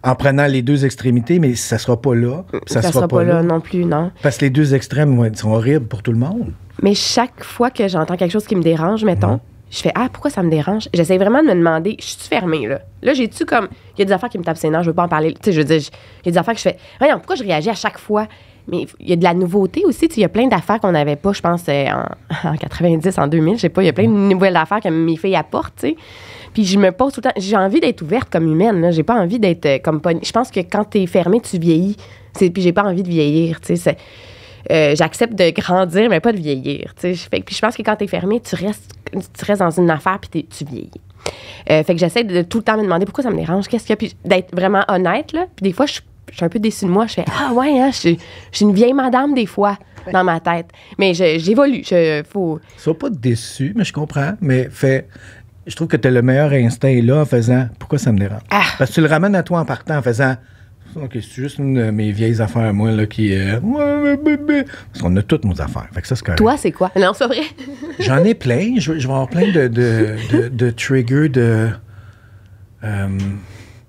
Speaker 1: en prenant les deux extrémités, mais ça sera pas là. Ça, sera, pas, là, non plus, non. Parce que les deux extrêmes sont horribles pour tout le monde.
Speaker 2: Mais chaque fois que j'entends quelque chose qui me dérange, mettons, je fais Ah, pourquoi ça me dérange? J'essaie vraiment de me demander, je suis fermée, là. Là, j'ai-tu comme. Il y a des affaires qui me tapent ses je veux pas en parler. Tu sais, je veux dire, il y a des affaires que je fais. Voyons, pourquoi je réagis à chaque fois? Mais il y a de la nouveauté aussi. Il y a plein d'affaires qu'on n'avait pas, je pense, euh, en, 90, en 2000, je sais pas. Il y a plein de mm. nouvelles affaires que mes filles apportent. Puis je me pose tout le temps. J'ai envie d'être ouverte comme humaine. J'ai pas envie d'être euh, comme. Je pense que quand tu es fermé, tu vieillis. T'sais, puis j'ai pas envie de vieillir. Euh, J'accepte de grandir, mais pas de vieillir. puis je pense que quand tu es fermé, tu restes, tu dans une affaire, puis tu vieillis. Euh, fait que j'essaie de, tout le temps me demander pourquoi ça me dérange, qu'est-ce a. Puis d'être vraiment honnête, là. Puis des fois, je suis je suis un peu déçue de moi. Je fais Ah ouais, hein, je, suis une vieille madame des fois dans ma tête. Mais j'évolue. Je,
Speaker 1: faut... Sois pas déçu, mais je comprends. Mais fait, je trouve que tu as le meilleur instinct là en faisant Pourquoi ça me dérange ah! Parce que tu le ramènes à toi en partant en faisant Ok, c'est juste une de mes vieilles affaires, moi, là, qui. parce qu'on a toutes nos affaires. Fait que Toi,
Speaker 2: c'est quoi? Non, c'est vrai.
Speaker 1: J'en ai plein. Je, vais avoir plein de, triggers de. Euh,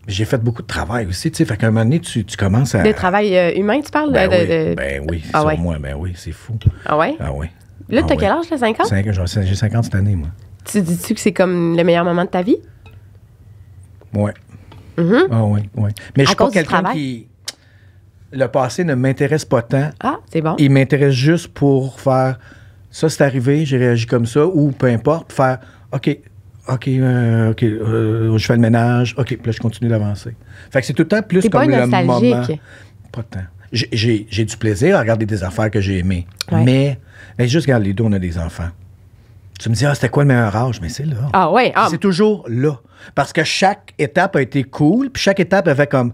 Speaker 1: j'ai fait beaucoup de travail aussi, tu sais. Fait qu'à un moment donné, tu, tu commences à. De
Speaker 2: travail euh, humain, tu parles? Ben, de, oui, ben oui, ah,
Speaker 1: moi, ben oui, c'est fou. Ah ouais? Ah ouais.
Speaker 2: Là, ah t'as quel âge, là, 50?
Speaker 1: 50 j'ai 50 cette année, moi.
Speaker 2: Tu dis-tu que c'est comme le meilleur moment de ta vie? Ouais. Mm-hmm.
Speaker 1: Ah ouais, ouais. Mais je pense que quelqu'un qui. Le passé ne m'intéresse pas tant.
Speaker 2: Ah, c'est bon. Il
Speaker 1: m'intéresse juste pour faire ça, c'est arrivé, j'ai réagi comme ça, ou peu importe, faire OK, OK, euh, OK, je fais le ménage, OK, puis là, je continue d'avancer. Fait que c'est tout le temps plus comme le moment. Pas de temps. J'ai du plaisir à regarder des affaires que j'ai aimées. Mais, mais juste regarde, les deux, on a des enfants. Tu me dis, ah, c'était quoi le meilleur âge? Mais c'est là. Ah ouais. Ah. C'est toujours là. Parce que chaque étape a été cool, puis chaque étape avait comme,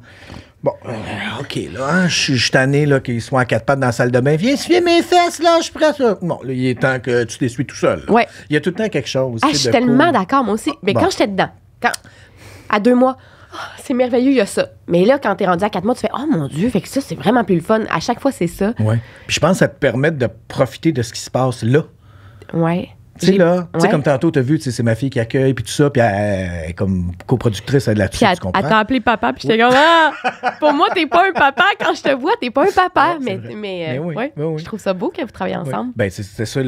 Speaker 1: Bon, euh, OK, là, hein, je suis tanné qu'ils soient à quatre pattes dans la salle de bain. Viens essuyer mes fesses, là, je prends Ça. Bon, là, il est temps que tu t'essuies tout seul. Oui. Il y a tout le temps quelque chose. Ah, je suis tellement
Speaker 2: d'accord, moi aussi. Mais quand j'étais dedans, quand, à deux mois, ah, c'est merveilleux, il y a ça. Mais là, quand t'es rendu à quatre mois, tu fais, oh mon Dieu, fait que ça, c'est vraiment plus le fun. À chaque fois, c'est ça.
Speaker 1: Oui. Puis je pense que ça te permet de profiter de ce qui se passe là. Oui. Tu sais, là, comme tantôt, t'as vu, c'est ma fille qui accueille, puis tout ça, puis elle, est comme coproductrice, elle de la tu comprends? Elle t'a appelé
Speaker 2: papa, puis j'étais comme, ah, pour moi, t'es pas un papa, quand je te vois, t'es pas un papa, mais, mais, oui, euh, ouais, je trouve ça beau que vous travaillez ensemble.
Speaker 1: Ben, c'est ça,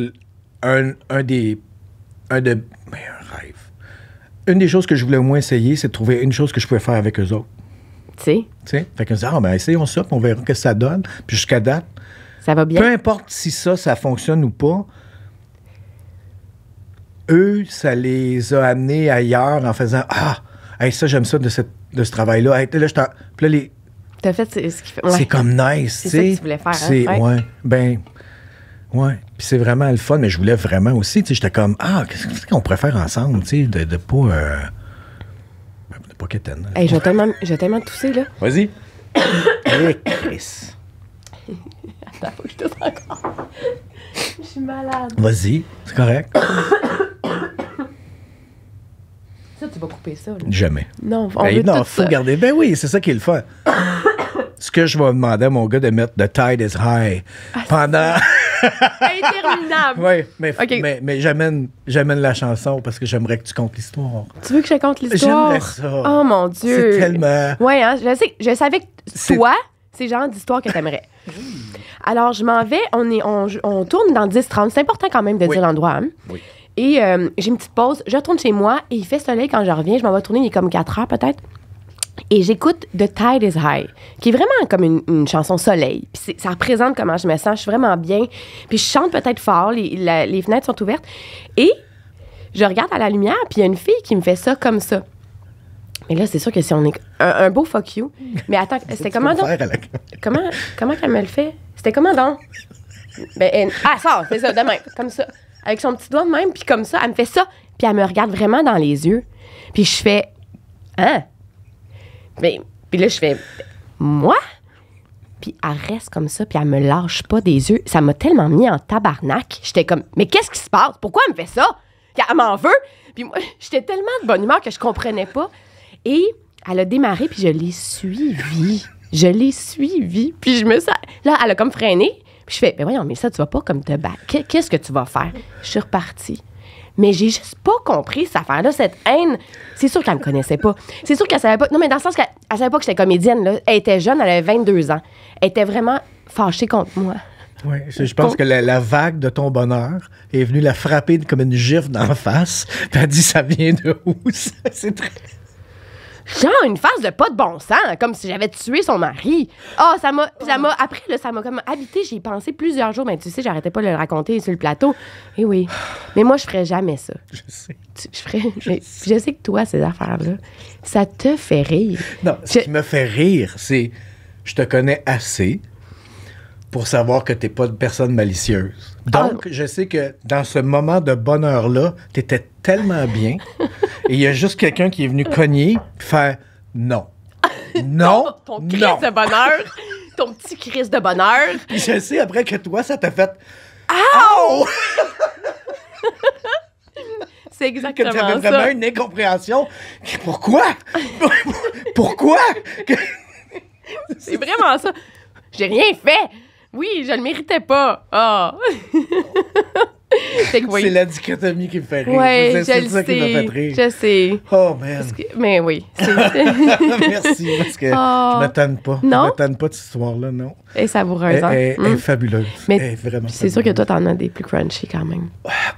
Speaker 1: un, un, des, un de, mais ben, un rêve. Une des choses que je voulais au moins essayer, c'est de trouver une chose que je pouvais faire avec eux autres. Tu sais? Tu sais? Fait qu'on nous dit, ah, ben, essayons ça, puis on verra ce que ça donne, puis jusqu'à date. Ça va bien. Peu importe si ça, ça fonctionne ou pas, eux, ça les a amenés ailleurs en faisant Ah, ça, j'aime ça de, cette, de ce travail-là. là, je Puis là, les.
Speaker 2: T'as fait ce qu'il fait. C'est comme nice, C'est ça que tu voulais faire. Hein? C'est, ouais.
Speaker 1: Ben, ouais. Puis c'est vraiment le fun, mais je voulais vraiment aussi, tu sais, j'étais comme Ah, qu'est-ce qu'on pourrait faire ensemble, tu sais, de, de pas. Euh, de pas j'ai hein.
Speaker 2: tellement, j'ai tellement toussé, là.
Speaker 1: Vas-y. Hé, Chris.
Speaker 2: Attends, faut que je je suis malade. Vas-y, c'est correct tu vas couper ça.
Speaker 1: Jamais. Non, on ben, non, faut Ben oui, c'est ça qui est le fun. Ce que je vais demander à mon gars de mettre The Tide is High ah, pendant. Interminable. Oui, mais, mais, mais j'amène, la chanson parce que j'aimerais que tu comptes l'histoire.
Speaker 2: Tu veux que je raconte l'histoire? J'aimerais ça. Oh mon Dieu. C'est tellement. Oui, hein, je, je savais que toi, c'est genre d'histoire que tu aimerais. Alors, je m'en vais. On, est, on, tourne dans 10-30. C'est important quand même de dire l'endroit. Hein. Oui. Et euh, j'ai une petite pause, je retourne chez moi et il fait soleil quand je reviens. Je m'en vais tourner, il est comme 4 heures peut-être. Et j'écoute The Tide is High, qui est vraiment comme une, chanson soleil. ça représente comment je me sens. Je suis vraiment bien. Puis je chante peut-être fort, les, fenêtres sont ouvertes. Et je regarde à la lumière, puis il y a une fille qui me fait ça comme ça. Mais là, c'est sûr que si on est un, beau fuck you. Mais attends, c'était comment donc? comment, comment me le fait? C'était comment donc? Ben, Ah, ça, c'est ça, demain, comme ça avec son petit doigt même, puis comme ça, elle me fait ça, puis elle me regarde vraiment dans les yeux. Puis je fais Hein? Mais, ben, puis là, je fais Moi? Puis elle reste comme ça, puis elle me lâche pas des yeux. Ça m'a tellement mis en tabarnak. J'étais comme Mais qu'est-ce qui se passe? Pourquoi elle me fait ça? Puis elle m'en veut. Puis moi, j'étais tellement de bonne humeur que je comprenais pas. Et elle a démarré, puis je l'ai suivie. Je l'ai suivie. Puis je me sens. Là, elle a comme freiné je fais, mais ben voyons, mais ça, tu vas pas comme te battre. Qu'est-ce que tu vas faire? Je suis repartie. Mais j'ai juste pas compris cette affaire-là, cette haine. C'est sûr qu'elle me connaissait pas. C'est sûr qu'elle savait pas. Non, mais dans le sens qu'elle savait pas que j'étais comédienne. Elle était jeune, elle avait 22 ans. Elle était vraiment fâchée contre moi.
Speaker 1: Oui, je pense que la, vague de ton bonheur est venue la frapper comme une gifle d'en face. elle elle dit, ça vient de où? C'est très...
Speaker 2: Genre une phase de pas de bon sens, comme si j'avais tué son mari. oh, ça m'a. ça m'a. Après, là, ça m'a comme habité. J'y pensé plusieurs jours. Mais tu sais, j'arrêtais pas de le raconter sur le plateau. Eh oui. Mais moi, je ferais jamais ça. Je sais. je, ferais, je, sais. que toi, ces affaires-là,
Speaker 1: ça te fait rire. Non, ce qui me fait rire, c'est. Je te connais assez pour savoir que tu n'es pas une personne malicieuse. Donc, ah. je sais que dans ce moment de bonheur-là, tu étais tellement bien. et il y a juste quelqu'un qui est venu cogner, faire non. Non. ton, ton de bonheur.
Speaker 2: ton petit crise de bonheur. je sais après
Speaker 1: que toi, ça t'a fait.
Speaker 2: Ow! C'est exactement que ça. vraiment une
Speaker 1: incompréhension. Pourquoi?
Speaker 2: Pourquoi?
Speaker 1: C'est vraiment ça.
Speaker 2: J'ai rien fait. Oui, je le méritais pas. Ah! C'est la
Speaker 1: dichotomie qui me fait rire. Oui, je sais, ça sais, qui fait rire. Je sais. Oh, merde.
Speaker 2: mais oui. Merci, parce que je ah. m'attends pas. Non?
Speaker 1: pas de cette histoire-là, non. Et savoureuse. Elle, fabuleuse. C'est sûr que
Speaker 2: toi, t'en as des plus crunchy quand même.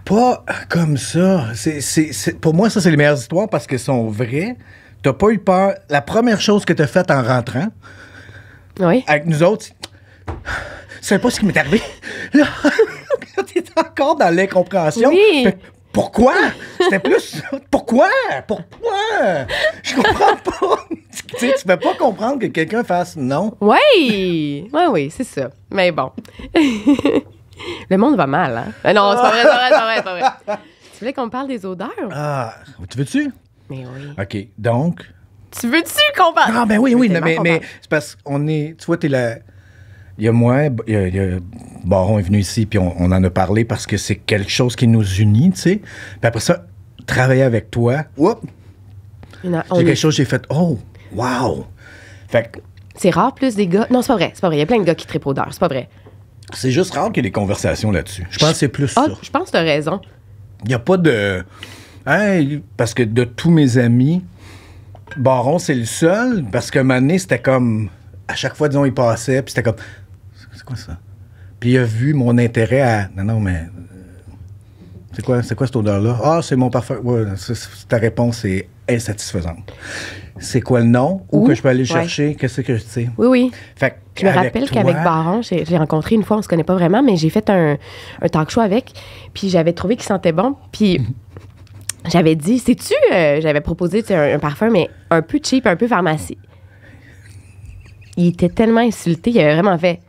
Speaker 1: Pas comme ça. pour moi, ça, c'est les meilleures histoires parce qu'elles sont vraies. T'as pas eu peur. La première chose que t'as faite en rentrant, avec nous autres, savais pas ce qui m'est arrivé. Là, t'es encore dans l'incompréhension. Oui. Pourquoi? C'était plus pourquoi? Pourquoi? Je comprends pas. tu sais, tu peux pas comprendre que quelqu'un fasse non. Oui!
Speaker 2: Oui, oui, c'est ça. Mais bon. Le monde va mal, hein? Mais non, c'est pas vrai, c'est pas vrai, c'est pas vrai. Tu voulais qu'on parle des odeurs?
Speaker 1: Ah, tu veux-tu? Mais oui. OK, donc.
Speaker 2: Tu veux-tu qu'on parle? Ah, ben oui, oui, mais, mais
Speaker 1: c'est parce qu'on est. Tu vois, t'es la il y a moi, il Baron est venu ici, puis on, en a parlé parce que c'est quelque chose qui nous unit, tu sais. Puis après ça, travailler avec toi, c'est
Speaker 2: quelque chose chose
Speaker 1: j'ai fait, oh, wow! Fait que,
Speaker 2: c'est rare plus des gars. Non, c'est pas vrai, c'est pas vrai. Il y a plein de gars qui tripent c'est pas vrai.
Speaker 1: C'est juste rare qu'il y ait des conversations là-dessus. Je pense que c'est plus ah,
Speaker 2: Je pense que t'as raison.
Speaker 1: Il n'y a pas de. parce que de tous mes amis, Baron, c'est le seul, parce que un c'était comme. À chaque fois, disons, il passait, puis c'était comme ça? Puis il a vu mon intérêt à. Non, non, mais. Euh, c'est quoi, c'est quoi cette odeur-là? Ah, c'est mon parfum. ta réponse est insatisfaisante. C'est quoi le nom? Où, que je peux aller chercher? Qu'est-ce que je sais? Oui, oui. Fait je me rappelle qu'avec
Speaker 2: Baron, j'ai rencontré une fois, on se connaît pas vraiment, mais j'ai fait un, un talk show avec, puis j'avais trouvé qu'il sentait bon, puis j'avais dit, sais-tu, euh, j'avais proposé un, un parfum, mais un peu cheap, un peu pharmacie. Il était tellement insulté, il avait vraiment fait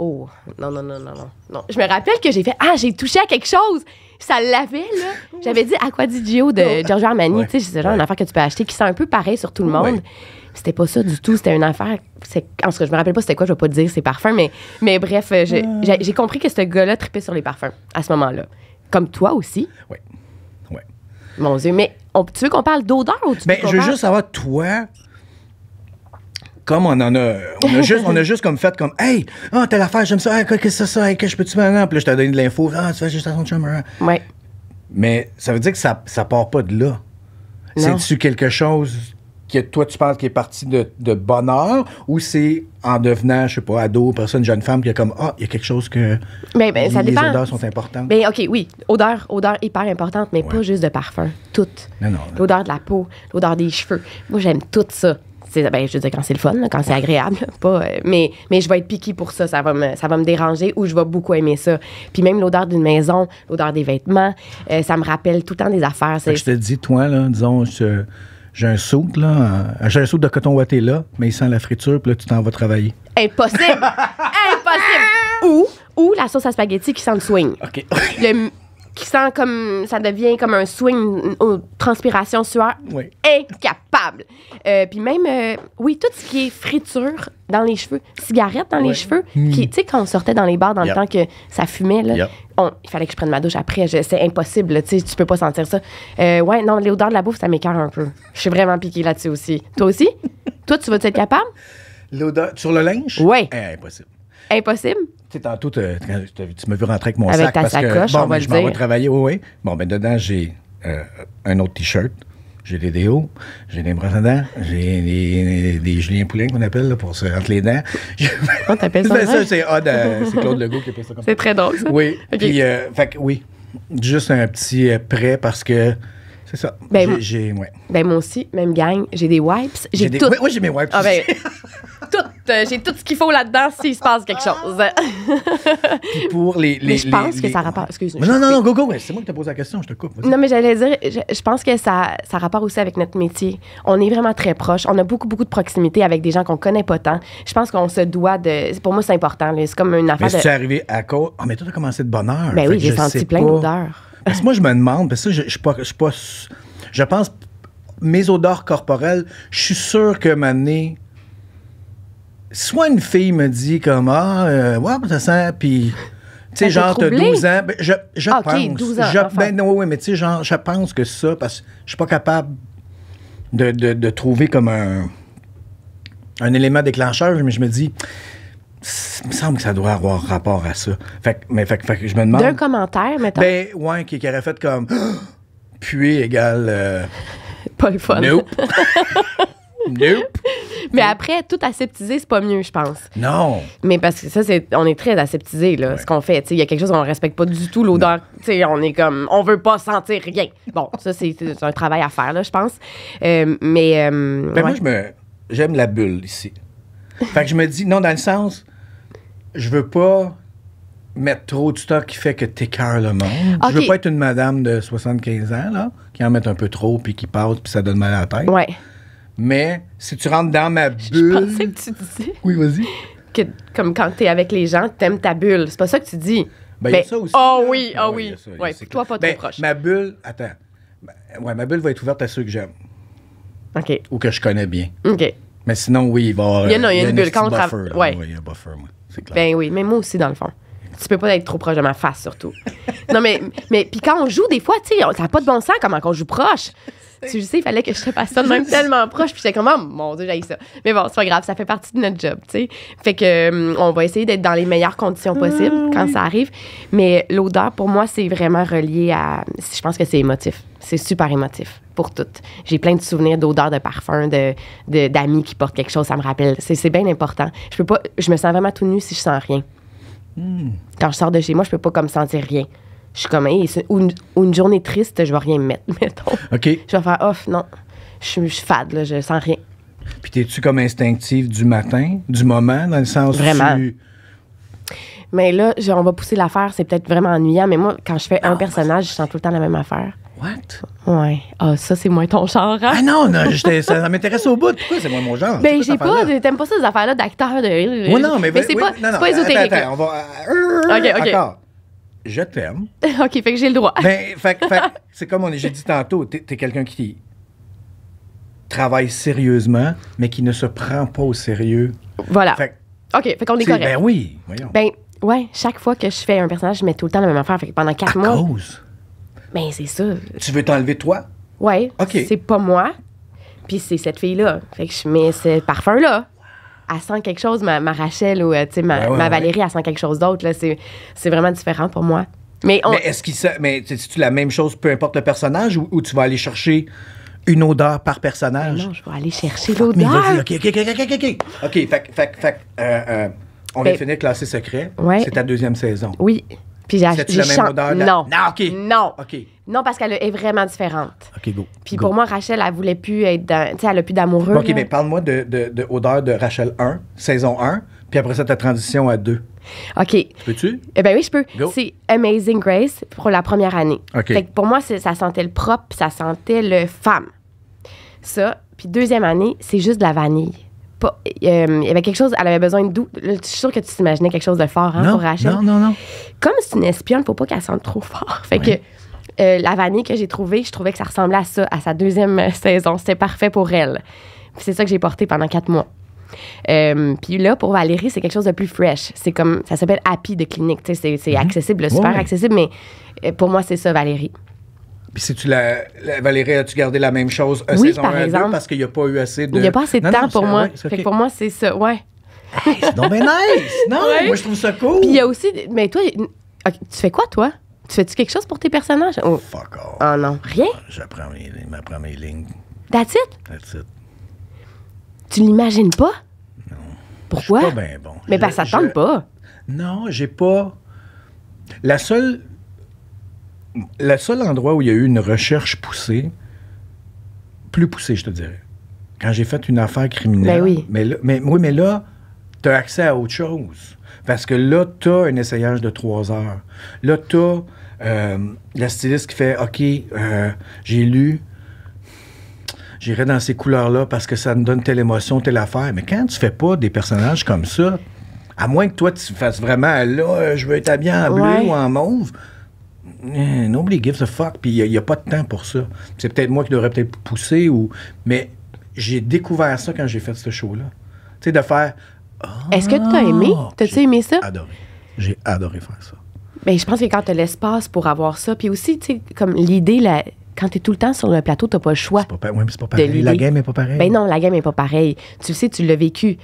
Speaker 2: Oh, non, non, non, non, non. Je me rappelle que j'ai fait Ah, j'ai touché à quelque chose. Ça l'avait, là. J'avais dit quoi Gio de Giorgio Armani. c'est genre une affaire que tu peux acheter qui sent un peu pareil sur tout le monde. C'était pas ça du tout. C'était une affaire. En ce que je me rappelle pas c'était quoi, je vais pas te dire ses parfums, mais, mais bref, euh, j'ai compris que ce gars-là tripait sur les parfums à ce moment-là. Comme toi aussi. Oui. Oui. Mon Dieu, mais tu veux qu'on parle d'odeur ou tu ben, Je veux juste
Speaker 1: savoir, toi, comme on en a, on a juste, on a juste comme fait comme, hey, ah, oh, t'as j'aime ça, qu'est-ce que c'est ça, hey, que je peux-tu maintenant? Puis là, je t'ai donné de l'info, ah, tu juste à son chambre hein. Mais ça veut dire que ça, ça part pas de là. C'est-tu quelque chose que toi, tu penses qui est parti de, bonheur ou c'est en devenant, je sais pas, ado, personne, jeune femme, qui est comme, ah, il y a quelque chose que.
Speaker 2: Mais, ben, ben, les odeurs sont importantes. Bien, OK, oui. Odeur, odeur hyper importante, mais pas juste de parfum. Toutes. L'odeur de la peau, l'odeur des cheveux. Moi, j'aime tout ça ben, je veux dire quand c'est le fun, quand c'est agréable, pas, euh, mais, mais je vais être piquée pour ça, ça va, me, ça va me déranger ou je vais beaucoup aimer ça. Puis même l'odeur d'une maison, l'odeur des vêtements, euh, ça me rappelle tout le temps des affaires. Je te
Speaker 1: dis, toi, là, disons, j'ai un soute, là, euh, un de coton ouaté là, mais il sent la friture, puis là, tu t'en vas travailler.
Speaker 2: Impossible! Impossible! ou, ou la sauce à spaghetti qui sent le swing. OK qui sent comme ça devient comme un swing, transpiration sueur. Oui. Incapable. Euh, puis même, euh, oui, tout ce qui est friture dans les cheveux, cigarette dans les cheveux, qui, mm. tu sais, quand on sortait dans les bars dans le temps que ça fumait, là, il fallait que je prenne ma douche après. C'est impossible, tu sais, tu peux pas sentir ça. Euh, ouais, non, l'odeur de la bouffe, ça m'écœure un peu. Je suis vraiment piquée là-dessus aussi. Toi aussi? Toi, tu vas être capable? L'odeur.
Speaker 1: Sur le linge? Oui. Eh, impossible. Impossible? sais, tantôt, tu m'as vu rentrer avec mon avec sac. Ta parce sacoche, que, bon, je m'en vais travailler, oui, oui. Bon, ben dedans, j'ai euh, un autre T-shirt. J'ai des déos, j'ai des brosses à dents, j'ai des, Julien Poulin qu'on appelle pour se rentrer les dents. Comment t'appelles ça? Ben, ça c'est euh, c'est Claude Legault qui appelle ça comme ça. C'est très drôle, ça. Oui. Puis, euh, fait oui, juste un petit prêt parce que c'est ça. Ben, j'ai, ouais.
Speaker 2: ben, moi aussi, même gang, j'ai des wipes. J'ai tout. Oui, j'ai mes wipes. Ah, ben, Euh, j'ai tout ce qu'il faut là-dedans s'il se passe quelque ah. chose. pour les. mais je pense que ça rapporte. Excuse-moi. Non, non, non, go, go.
Speaker 1: C'est moi qui te pose la question, je te coupe. Non,
Speaker 2: mais j'allais dire, je, pense que ça, ça rapporte aussi avec notre métier. On est vraiment très proche. On a beaucoup, beaucoup de proximité avec des gens qu'on connaît pas tant. Je pense qu'on se doit de. Pour moi, c'est important. C'est comme une affaire. Mais tu es
Speaker 1: arrivé à cause. Ah, oh, mais toi, t'as commencé de bonne heure. Ben oui, j'ai senti plein d'odeurs. Parce que moi, je me demande, parce que je, je, suis pas, je pense mes odeurs corporelles, je suis sûr que ma nez soit une fille me dit comme Ah, euh, ouais, ça sent. Puis, tu sais, genre, t'as 12 ans. Ben, je je ah, pense. 12 ans, je, ben, non, oui, mais tu sais, genre, je pense que ça, parce que je suis pas capable de, de- trouver comme un, un élément déclencheur, mais je me dis. Il me semble que ça doit avoir rapport à ça. Fait, que- mais fait, je me demande. D'un commentaire, mettons. Ben, ouais, qui, qui aurait fait comme. Puis égale. Euh, pas le fun. nope.
Speaker 2: Mais après, tout aseptisé, c'est pas mieux, je pense. Non. Mais parce que ça, c'est, on est très aseptisé, là, ce qu'on fait. Il y a quelque chose qu'on respecte pas du tout, l'odeur. On est comme, on veut pas sentir rien. Bon, ça, c'est, un travail à faire, là, je pense. Euh, mais. Euh, ben, moi,
Speaker 1: j'aime la bulle ici. Fait que je me dis, non, dans le sens, je veux pas mettre trop de stock qui fait que t'écœures le monde. Je Je veux pas être une madame de 75 ans, là, qui en met un peu trop, puis qui part, puis ça donne mal à la tête. Ouais. Mais si tu rentres dans ma bulle. Je pensais
Speaker 2: que tu disais. Oui, vas-y. Que, comme quand tu es avec les gens, t'aimes ta bulle. C'est pas ça que tu dis. Ben, il y a ben, ça aussi. Oh
Speaker 1: oui, oh oui. ouais, toi, pas ben, trop proche. Ma bulle, attends. Ben, ouais, ma bulle va être ouverte à ceux que j'aime. OK. Ou que je connais bien. OK. Mais sinon, oui, il va y Il y a, euh, y a une, bulle. Quand on Ouais. Il y a un buffer, moi.
Speaker 2: C'est clair. Ben oui, mais moi aussi, dans le fond. Tu peux pas être trop proche de ma face, surtout. non, mais, mais puis quand on joue, des fois, tu sais, ça n'a pas de bon sens comment on joue proche. Tu sais, il fallait que je te passe ça même tellement proche. Puis j'étais comme, oh, mon Dieu, j'ai ça. Mais bon, c'est pas grave, ça fait partie de notre job, tu sais. Fait que, hum, on va essayer d'être dans les meilleures conditions ah possibles quand ça arrive. Mais l'odeur, pour moi, c'est vraiment relié à. Je pense que c'est émotif. C'est super émotif pour toutes. J'ai plein de souvenirs d'odeurs de parfums, de, d'amis qui portent quelque chose, ça me rappelle. C'est, bien important. Je peux pas. Je me sens vraiment tout nu si je sens rien. Hmm. Quand je sors de chez moi, je peux pas comme sentir rien je suis comme, ou, une, journée triste, je vais rien mettre, mettons. OK. Je vais faire off, non. Je, suis fade,
Speaker 1: là, je sens rien. Puis t'es-tu comme instinctive du matin, du moment, dans le sens Vraiment. Tu...
Speaker 2: Mais là, on va pousser l'affaire, c'est peut-être vraiment ennuyant, mais moi, quand je fais un ah, personnage, je sens tout le temps la même affaire. What? Ouais. Ah, ça, c'est moins ton genre. Hein? Ah non, non ça
Speaker 1: m'intéresse au bout. Pourquoi c'est moins mon genre? Ben, j'ai pas.
Speaker 2: T'aimes pas ça, ces affaires-là d'acteurs? De... Oui, non, mais, mais ben, ben c'est pas, non, pas ésotérique. on
Speaker 1: va. Euh, euh, OK, OK je t'aime.
Speaker 2: OK, fait que j'ai le droit.
Speaker 1: Ben, c'est comme j'ai dit tantôt, t'es es, quelqu'un qui travaille sérieusement, mais qui ne se prend pas au sérieux.
Speaker 2: Voilà. OK, fait qu'on est correct. Ben oui, voyons. Ben, ouais, chaque fois que je fais un personnage, je mets tout le temps la même affaire. Fait que pendant quatre à mois. cause? Ben,
Speaker 1: c'est ça. Tu veux t'enlever toi?
Speaker 2: Ouais. OK. C'est pas moi. Puis c'est cette fille-là. Fait que je mets ce parfum-là elle sent quelque chose, ma, Rachel ou euh, ma, ben ma, Valérie, elle sent quelque chose d'autre. C'est vraiment différent pour moi. Mais, est-ce
Speaker 1: qu'il mais c'est-tu la même chose, peu importe le personnage, ou, tu vas aller chercher une odeur par personnage? Ben non, je vais aller oh, chercher l'odeur. OK, OK, OK, OK, OK. OK, fait, fait, fait euh, euh, on est fini ben de finir Classé secret. Ouais. C'est ta deuxième saison. Oui. Puis j'ai acheté. la même odeur? Non.
Speaker 2: Non, Non. parce qu'elle est vraiment différente.
Speaker 1: OK, go. Puis pour
Speaker 2: moi, Rachel, elle voulait plus être dans. Tu sais, elle a plus d'amoureux. OK, mais
Speaker 1: parle-moi de, de, de odeur de Rachel 1, saison 1, puis après ça, ta transition à 2. OK. Peux-tu?
Speaker 2: Eh bien oui, je peux. C'est Amazing Grace pour la première année. OK. pour moi, ça sentait le propre, ça sentait le femme. Ça. Puis deuxième année, c'est juste de la vanille. Euh, il y avait quelque chose, elle avait besoin de doux. Je suis sûre que tu t'imaginais quelque chose de fort hein, non, pour Rachel. Non, non, non. Comme c'est une espionne, faut pas qu'elle sente trop fort. Fait que euh, la vanille que j'ai trouvée, je trouvais que ça ressemblait à ça, à sa deuxième euh, saison. C'était parfait pour elle. c'est ça que j'ai porté pendant quatre mois. Puis là, pour Valérie, c'est quelque chose de plus fresh. C'est comme, ça s'appelle Happy de clinique. C'est, mhm. accessible, super accessible, mais pour moi, c'est ça, Valérie.
Speaker 1: Puis si tu la, Valérie, as-tu gardé la même chose euh, à saison 1 exemple. 2 parce qu'il n'y a pas eu assez de. Il n'y a pas assez de temps pour moi. pour
Speaker 2: moi, c'est ça. Ouais.
Speaker 1: Hey, c'est nice!
Speaker 2: Non, moi, je trouve ça cool. Puis il y a aussi.
Speaker 1: Mais toi, tu
Speaker 2: fais quoi, toi? Tu fais-tu quelque chose pour tes personnages? Oh. Ah, non. Rien?
Speaker 1: Ah, j'apprends mes, mes lignes. That's it? That's it.
Speaker 2: Tu l'imagines pas? Non.
Speaker 1: Pourquoi? Je pas bien bon. Mais ça tente pas. Non, j'ai pas. La seule le seul endroit où il y a eu une recherche poussée, plus poussée, je te dirais, quand j'ai fait une affaire criminelle. Ben oui. Mais, là, mais, là, tu as accès à autre chose. Parce que là, tu as un essayage de trois heures. Là, tu as euh, la styliste qui fait OK, euh, j'ai lu, j'irai dans ces couleurs-là parce que ça me donne telle émotion, telle affaire. Mais quand tu fais pas des personnages comme ça, à moins que toi, tu fasses vraiment là, je veux être habillé en bleu ou en mauve eh, nobody gives a fuck, puis il n'y a, pas de temps pour ça. C'est peut-être moi qui devrais peut-être pousser, ou... mais j'ai découvert ça quand j'ai fait ce show-là. Tu sais, de faire.
Speaker 2: Est-ce que tu as ah, aimé? T'as-tu aimé ça? Adoré.
Speaker 1: J'ai adoré faire ça.
Speaker 2: Mais ben, je pense que quand tu as l'espace pour avoir ça, puis aussi, tu sais, comme l'idée, quand tu es tout le temps sur le plateau, tu pas le choix. Oui,
Speaker 1: ouais, mais c'est pas pareil. La game est pas
Speaker 2: pareille. Ben non, la game n'est pas pareille. Tu sais, tu l'as vécu.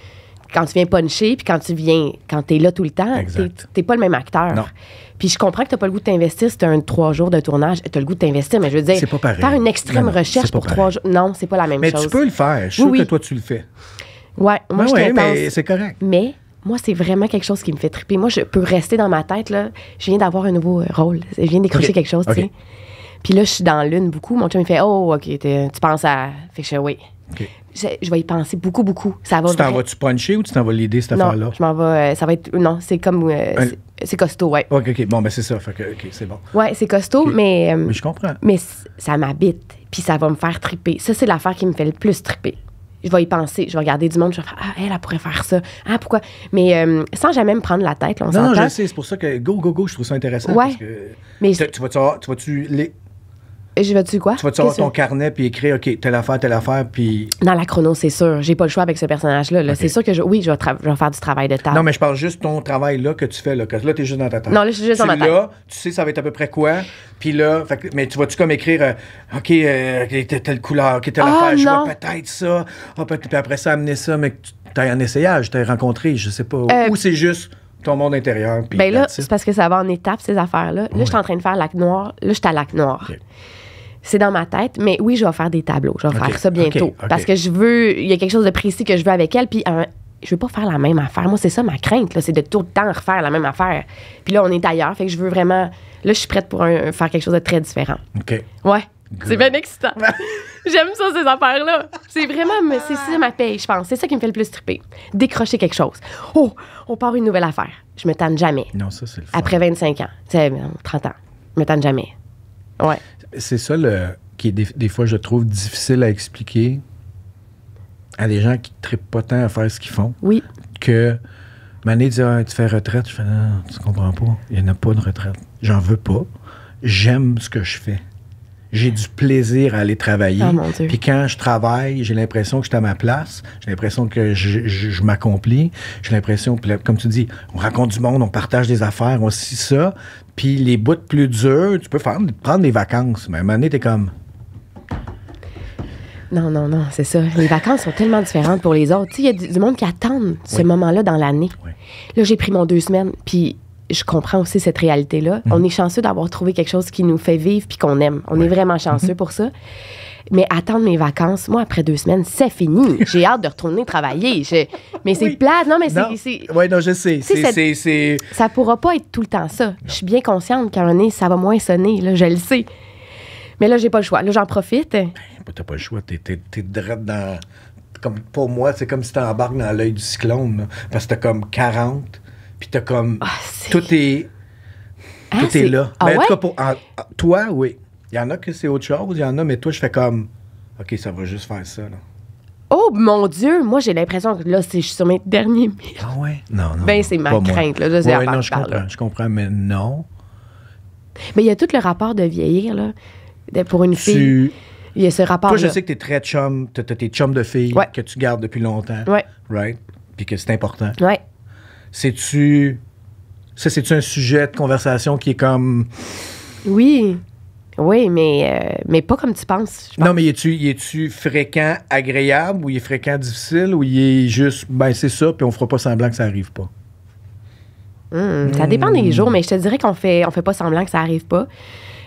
Speaker 2: Quand tu viens puncher, puis quand tu viens, quand tu es là tout le temps, tu pas le même acteur. Puis je comprends que tu n'as pas le goût de t'investir si tu as un trois jours de tournage, tu as le goût de t'investir, mais je veux dire, faire une extrême recherche pour trois jours, non, c'est pas la même chose. Mais tu peux le faire. Je suis sûr que toi, tu le fais. Ouais, moi, ben mais c'est correct. Mais moi, c'est vraiment quelque chose qui me fait triper. Moi, je peux rester dans ma tête, là. Je viens d'avoir un nouveau euh, rôle. Je viens décrocher quelque chose, tu sais. Puis là, je suis dans l'une beaucoup. Mon chum, me fait Oh, OK, tu penses à. Fait que je Oui je, vais y penser beaucoup, beaucoup. Ça va tu t'en vas-tu
Speaker 1: puncher ou tu t'en vas l'aider, cette affaire-là? je
Speaker 2: m'en vais. Euh, ça va être. Non, c'est comme. Euh,
Speaker 1: c'est costaud, ouais. OK, OK. Bon, ben c'est ça. Fait que, OK, c'est bon.
Speaker 2: Ouais, c'est costaud, mais. Euh, mais je comprends. Mais ça m'habite, puis ça va me faire triper. Ça, c'est l'affaire qui me fait le plus triper. Je vais y penser. Je vais regarder du monde, je vais faire Ah, elle, pourrait faire ça. Ah, pourquoi? Mais sans jamais me prendre la tête, là, on Non, non, je sais.
Speaker 1: C'est pour ça que go, go, go, je trouve ça intéressant. Ouais. mais. Tu vas-tu. Vas je
Speaker 2: vais-tu quoi? Tu vas-tu avoir ton
Speaker 1: carnet puis écrire, OK, telle affaire, telle affaire, puis.
Speaker 2: Dans la chrono, c'est sûr. J'ai pas le choix avec ce personnage-là. C'est sûr que je, oui, je vais, faire du travail de table. Non, mais je
Speaker 1: parle juste ton travail-là que tu fais, là. Que là, t'es juste dans ta table. Non, là, je suis juste dans Là, tu sais, ça va être à peu près quoi. Puis là, mais tu vas-tu comme écrire, euh, euh, OK, telle couleur, telle ah, affaire, je vois peut-être ça. Ah, puis après ça, amener ça, mais tu as un essayage, tu as rencontré, je sais pas. Euh, ou c'est juste ton monde intérieur. Puis ben là, c'est
Speaker 2: parce que ça va en étapes, ces affaires-là. Là, je suis en train de faire lac noir. Là, je suis à lac noir c'est dans ma tête, mais oui, je vais faire des tableaux. Je vais faire ça bientôt. Parce que je veux, il y a quelque chose de précis que je veux avec elle, puis je veux pas faire la même affaire. Moi, c'est ça ma crainte, c'est de tout le temps refaire la même affaire. Puis là, on est ailleurs, fait que je veux vraiment. Là, je suis prête pour faire quelque chose de très différent. OK. Ouais. C'est bien excitant. J'aime ça, ces affaires-là. C'est vraiment, c'est ça ma paix, je pense. C'est ça qui me fait le plus triper. Décrocher quelque chose. Oh, on part une nouvelle affaire. Je me tanne jamais. Non, ça, c'est le Après 25 ans, 30 ans, je me tanne jamais.
Speaker 1: Ouais. C'est ça le, qui des, fois, je trouve, difficile à expliquer à des gens qui ne trippent pas tant à faire ce qu'ils font. Oui. Que Mané dit ah, Tu fais retraite. Je fais Non, tu comprends pas. Il n'y en a pas de retraite. J'en veux pas. J'aime ce que je fais j'ai du plaisir à aller travailler. Ah, puis quand je travaille, j'ai l'impression que je suis à ma place, j'ai l'impression que je, m'accomplis, j'ai l'impression, comme tu dis, on raconte du monde, on partage des affaires, on ça. Puis les bouts de plus dur, tu peux faire, prendre des vacances, mais à un t'es comme...
Speaker 2: Non, non, non, c'est ça. Les vacances sont tellement différentes pour les autres. Il y a du, monde qui attend ce moment-là dans l'année. Là, j'ai pris mon deux semaines, puis je comprends aussi cette réalité-là. Mm. On est chanceux d'avoir trouvé quelque chose qui nous fait vivre puis qu'on aime. On est vraiment chanceux pour ça. Mais attendre mes vacances, moi, après deux semaines, c'est fini. J'ai hâte de retourner travailler. Mais c'est plate. Non, mais c'est.
Speaker 1: Oui, non, je sais. C'est,
Speaker 2: Ça pourra pas être tout le temps ça. Je suis bien consciente qu'à un moment ça va moins sonner. Là, je le sais. Mais là, j'ai pas le choix. Là, j'en profite. Ben,
Speaker 1: tu t'as pas le choix. T'es, dans. Comme pour moi, c'est comme si embarques dans l'œil du cyclone. parce que t'as comme 40 puis t'as comme. Ah, tout est. Hein, tout est... là. Ah mais en tout cas, pour, toi, oui. Il y en a que c'est autre chose, il y en a, mais toi, je fais comme. OK, ça va juste faire ça, là.
Speaker 2: Oh mon Dieu, moi j'ai l'impression que là, je suis sur mes derniers Ah
Speaker 1: ouais? Non, non. Ben, c'est ma crainte, là. non, je comprends, je comprends, mais non.
Speaker 2: Mais il y a tout le rapport de vieillir, là. pour une fille. Il y a ce rapport. Toi, je sais
Speaker 1: que t'es très chum, t'as tes chums de fille que tu gardes depuis longtemps. Oui. Right? Puis que c'est important. Ouais. C'est-tu. Ça, cest un sujet de conversation qui est comme. Oui. Oui, mais, euh, mais pas comme tu penses. Non, mais es-tu fréquent agréable ou il est fréquent difficile ou il est juste, ben c'est ça, puis on fera pas semblant que ça arrive pas? Hmm, ça dépend des hmm. jours,
Speaker 2: mais je te dirais qu'on fait, on fait pas semblant que ça arrive pas.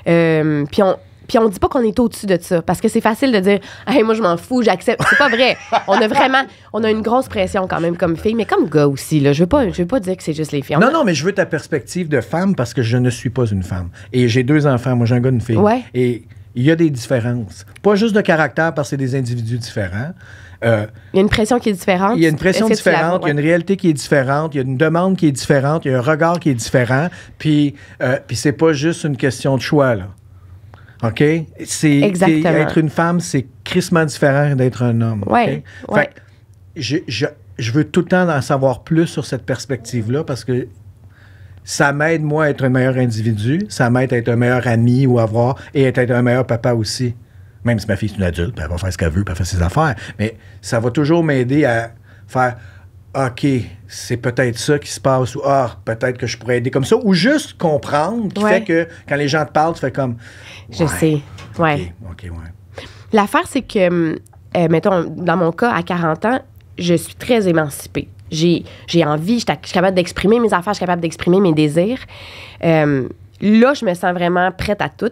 Speaker 2: Euh, puis on, puis on dit pas qu'on est au-dessus de ça parce que c'est facile de dire moi je m'en fous, j'accepte. C'est pas vrai. on a vraiment on a une grosse pression quand même comme fille mais comme gars aussi là, je veux pas je veux pas dire que c'est
Speaker 1: juste les filles. Non non, mais je veux ta perspective de femme parce que je ne suis pas une femme et j'ai deux enfants, moi j'ai un gars une fille. Et il y a des différences, pas juste de caractère parce que c'est des individus différents. Euh,
Speaker 2: il y a une pression qui est différente. Il y a une pression différente, il y a une
Speaker 1: réalité qui est différente, il y a une demande qui est différente, il y a un regard qui est différent, puis, euh, puis c'est pas juste une question de choix, là. OK? C'est, Exactement. Être une femme, c'est crissement différent d'être un homme. Oui. je, veux tout le temps en savoir plus sur cette perspective-là parce que ça m'aide, moi, à être un meilleur individu. Ça m'aide à être un meilleur ami ou avoir et être un meilleur papa aussi. Même si ma fille est une adulte, elle va faire ce qu'elle veut, elle va faire ses affaires. Mais ça va toujours m'aider à faire OK, c'est peut-être ça qui se passe, ou Ah, peut-être que je pourrais aider comme ça, ou juste comprendre qui fait que quand les gens te parlent, tu fais comme. je sais. Ouais. OK,
Speaker 2: L'affaire, c'est que, hum, euh, mettons, dans mon cas, à 40 ans, je suis très émancipée. J'ai, envie, je suis capable d'exprimer mes affaires, je suis capable d'exprimer mes désirs. Hum, là, je me sens vraiment prête à tout.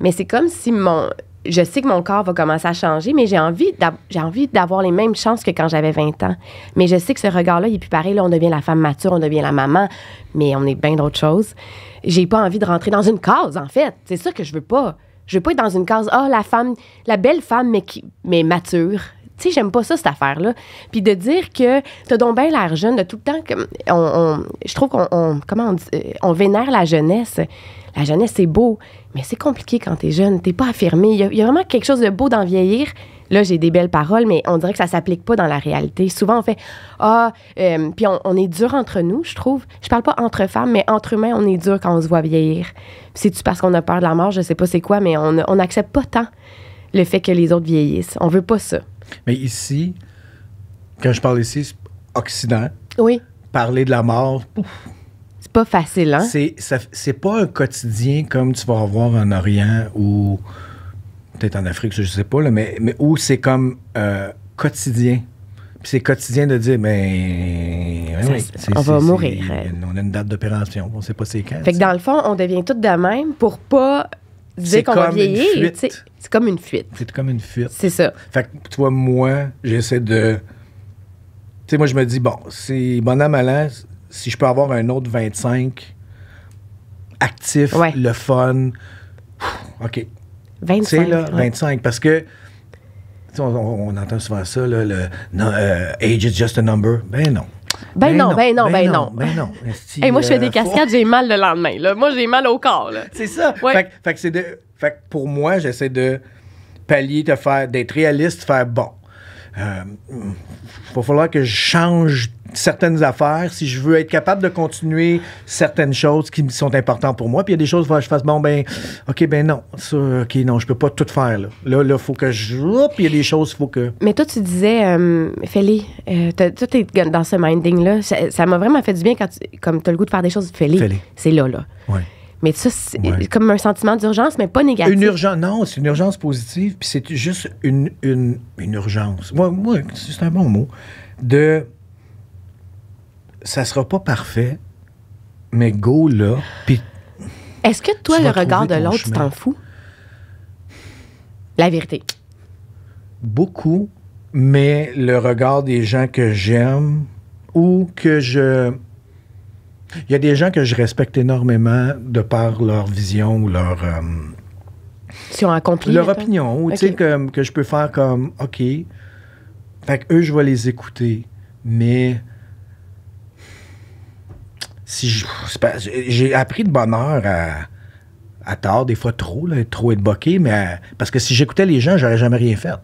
Speaker 2: Mais c'est comme si mon, je sais que mon corps va commencer à changer, mais j'ai envie, j'ai envie d'avoir les mêmes chances que quand j'avais 20 ans. Mais je sais que ce regard-là, il est plus pareil. Là, on devient la femme mature, on devient la maman, mais on est bien d'autres choses. J'ai pas envie de rentrer dans une case, en fait. C'est ça que je veux pas. Je veux pas être dans une case, ah, la femme, la belle femme, mais, qui, mais mature. Tu sais, j'aime pas ça, cette affaire-là. Puis de dire que t'as donc bien l'air jeune, de tout le temps, que je trouve qu'on, on euh, vénère la jeunesse. La jeunesse, c'est beau, mais c'est compliqué quand t'es jeune. T'es pas affirmé. Il y, a vraiment quelque chose de beau dans vieillir. Là, j'ai des belles paroles, mais on dirait que ça s'applique pas dans la réalité. Souvent, on fait Ah, euh, puis on, est dur entre nous, je trouve. Je parle pas entre femmes, mais entre humains, on est dur quand on se voit vieillir. C'est-tu parce qu'on a peur de la mort, je sais pas c'est quoi, mais on n'accepte pas tant le fait que les autres vieillissent. On veut pas ça.
Speaker 1: Mais ici, quand je parle ici, Occident. Oui. Parler de la mort,
Speaker 2: c'est pas facile, hein?
Speaker 1: C'est pas un quotidien comme tu vas avoir en Orient ou peut-être en Afrique, je sais pas, là, mais, mais où c'est comme euh, quotidien. Puis c'est quotidien de dire, mais. Ben, on va mourir. On a une date d'opération, on sait pas c'est quand. Fait que dans le
Speaker 2: fond, on devient tout de même pour pas dire qu'on va vieillir.
Speaker 1: C'est comme une fuite. C'est comme une fuite. C'est ça. Fait que toi, moi, j'essaie de. Tu sais, moi, je me dis, bon, c'est bon à si je peux avoir un autre 25 actif, le fun, OK. 25. Là, 25, parce que on, entend souvent ça, là, le euh, age is just a number. Ben non.
Speaker 2: Ben, ben non, ben non, ben, ben non, ben
Speaker 1: non. moi, je fais euh, des cascades,
Speaker 2: j'ai mal le lendemain. Moi, j'ai mal au corps. C'est ça. Fait,
Speaker 1: que de, fait, que pour moi, j'essaie de pallier, de faire, d'être réaliste, faire bon il euh, va falloir que je change certaines affaires si je veux être capable de continuer certaines choses qui sont importantes pour moi. Puis il y a des choses, il que je fasse, bon, ben, OK, ben non, ça, OK, non, je peux pas tout faire, là. Là, il faut que je... puis il y a des choses, il faut que...
Speaker 2: Mais toi, tu disais, euh, tu es euh, dans ce minding-là. Ça m'a vraiment fait du bien quand, tu, as le goût de faire des choses, Félix, c'est là, là. Oui. Mais ça, c'est comme un sentiment d'urgence, mais pas négatif. Une urgence,
Speaker 1: non, c'est une urgence positive, puis c'est juste une, une, urgence. Moi, moi c'est un bon mot. De. Ça sera pas parfait, mais go là, puis.
Speaker 2: Est-ce que toi, le regard de l'autre, tu t'en fous? La vérité.
Speaker 1: Beaucoup, mais le regard des gens que j'aime ou que je il y a des gens que je respecte énormément de par leur vision ou leur. Euh, leur opinion, ou que, que je peux faire comme, OK, fait eux, je vais les écouter, mais si j'ai appris de bonheur à, à tard, des fois trop, trop être boqué, mais parce que si j'écoutais les gens, j'aurais jamais rien fait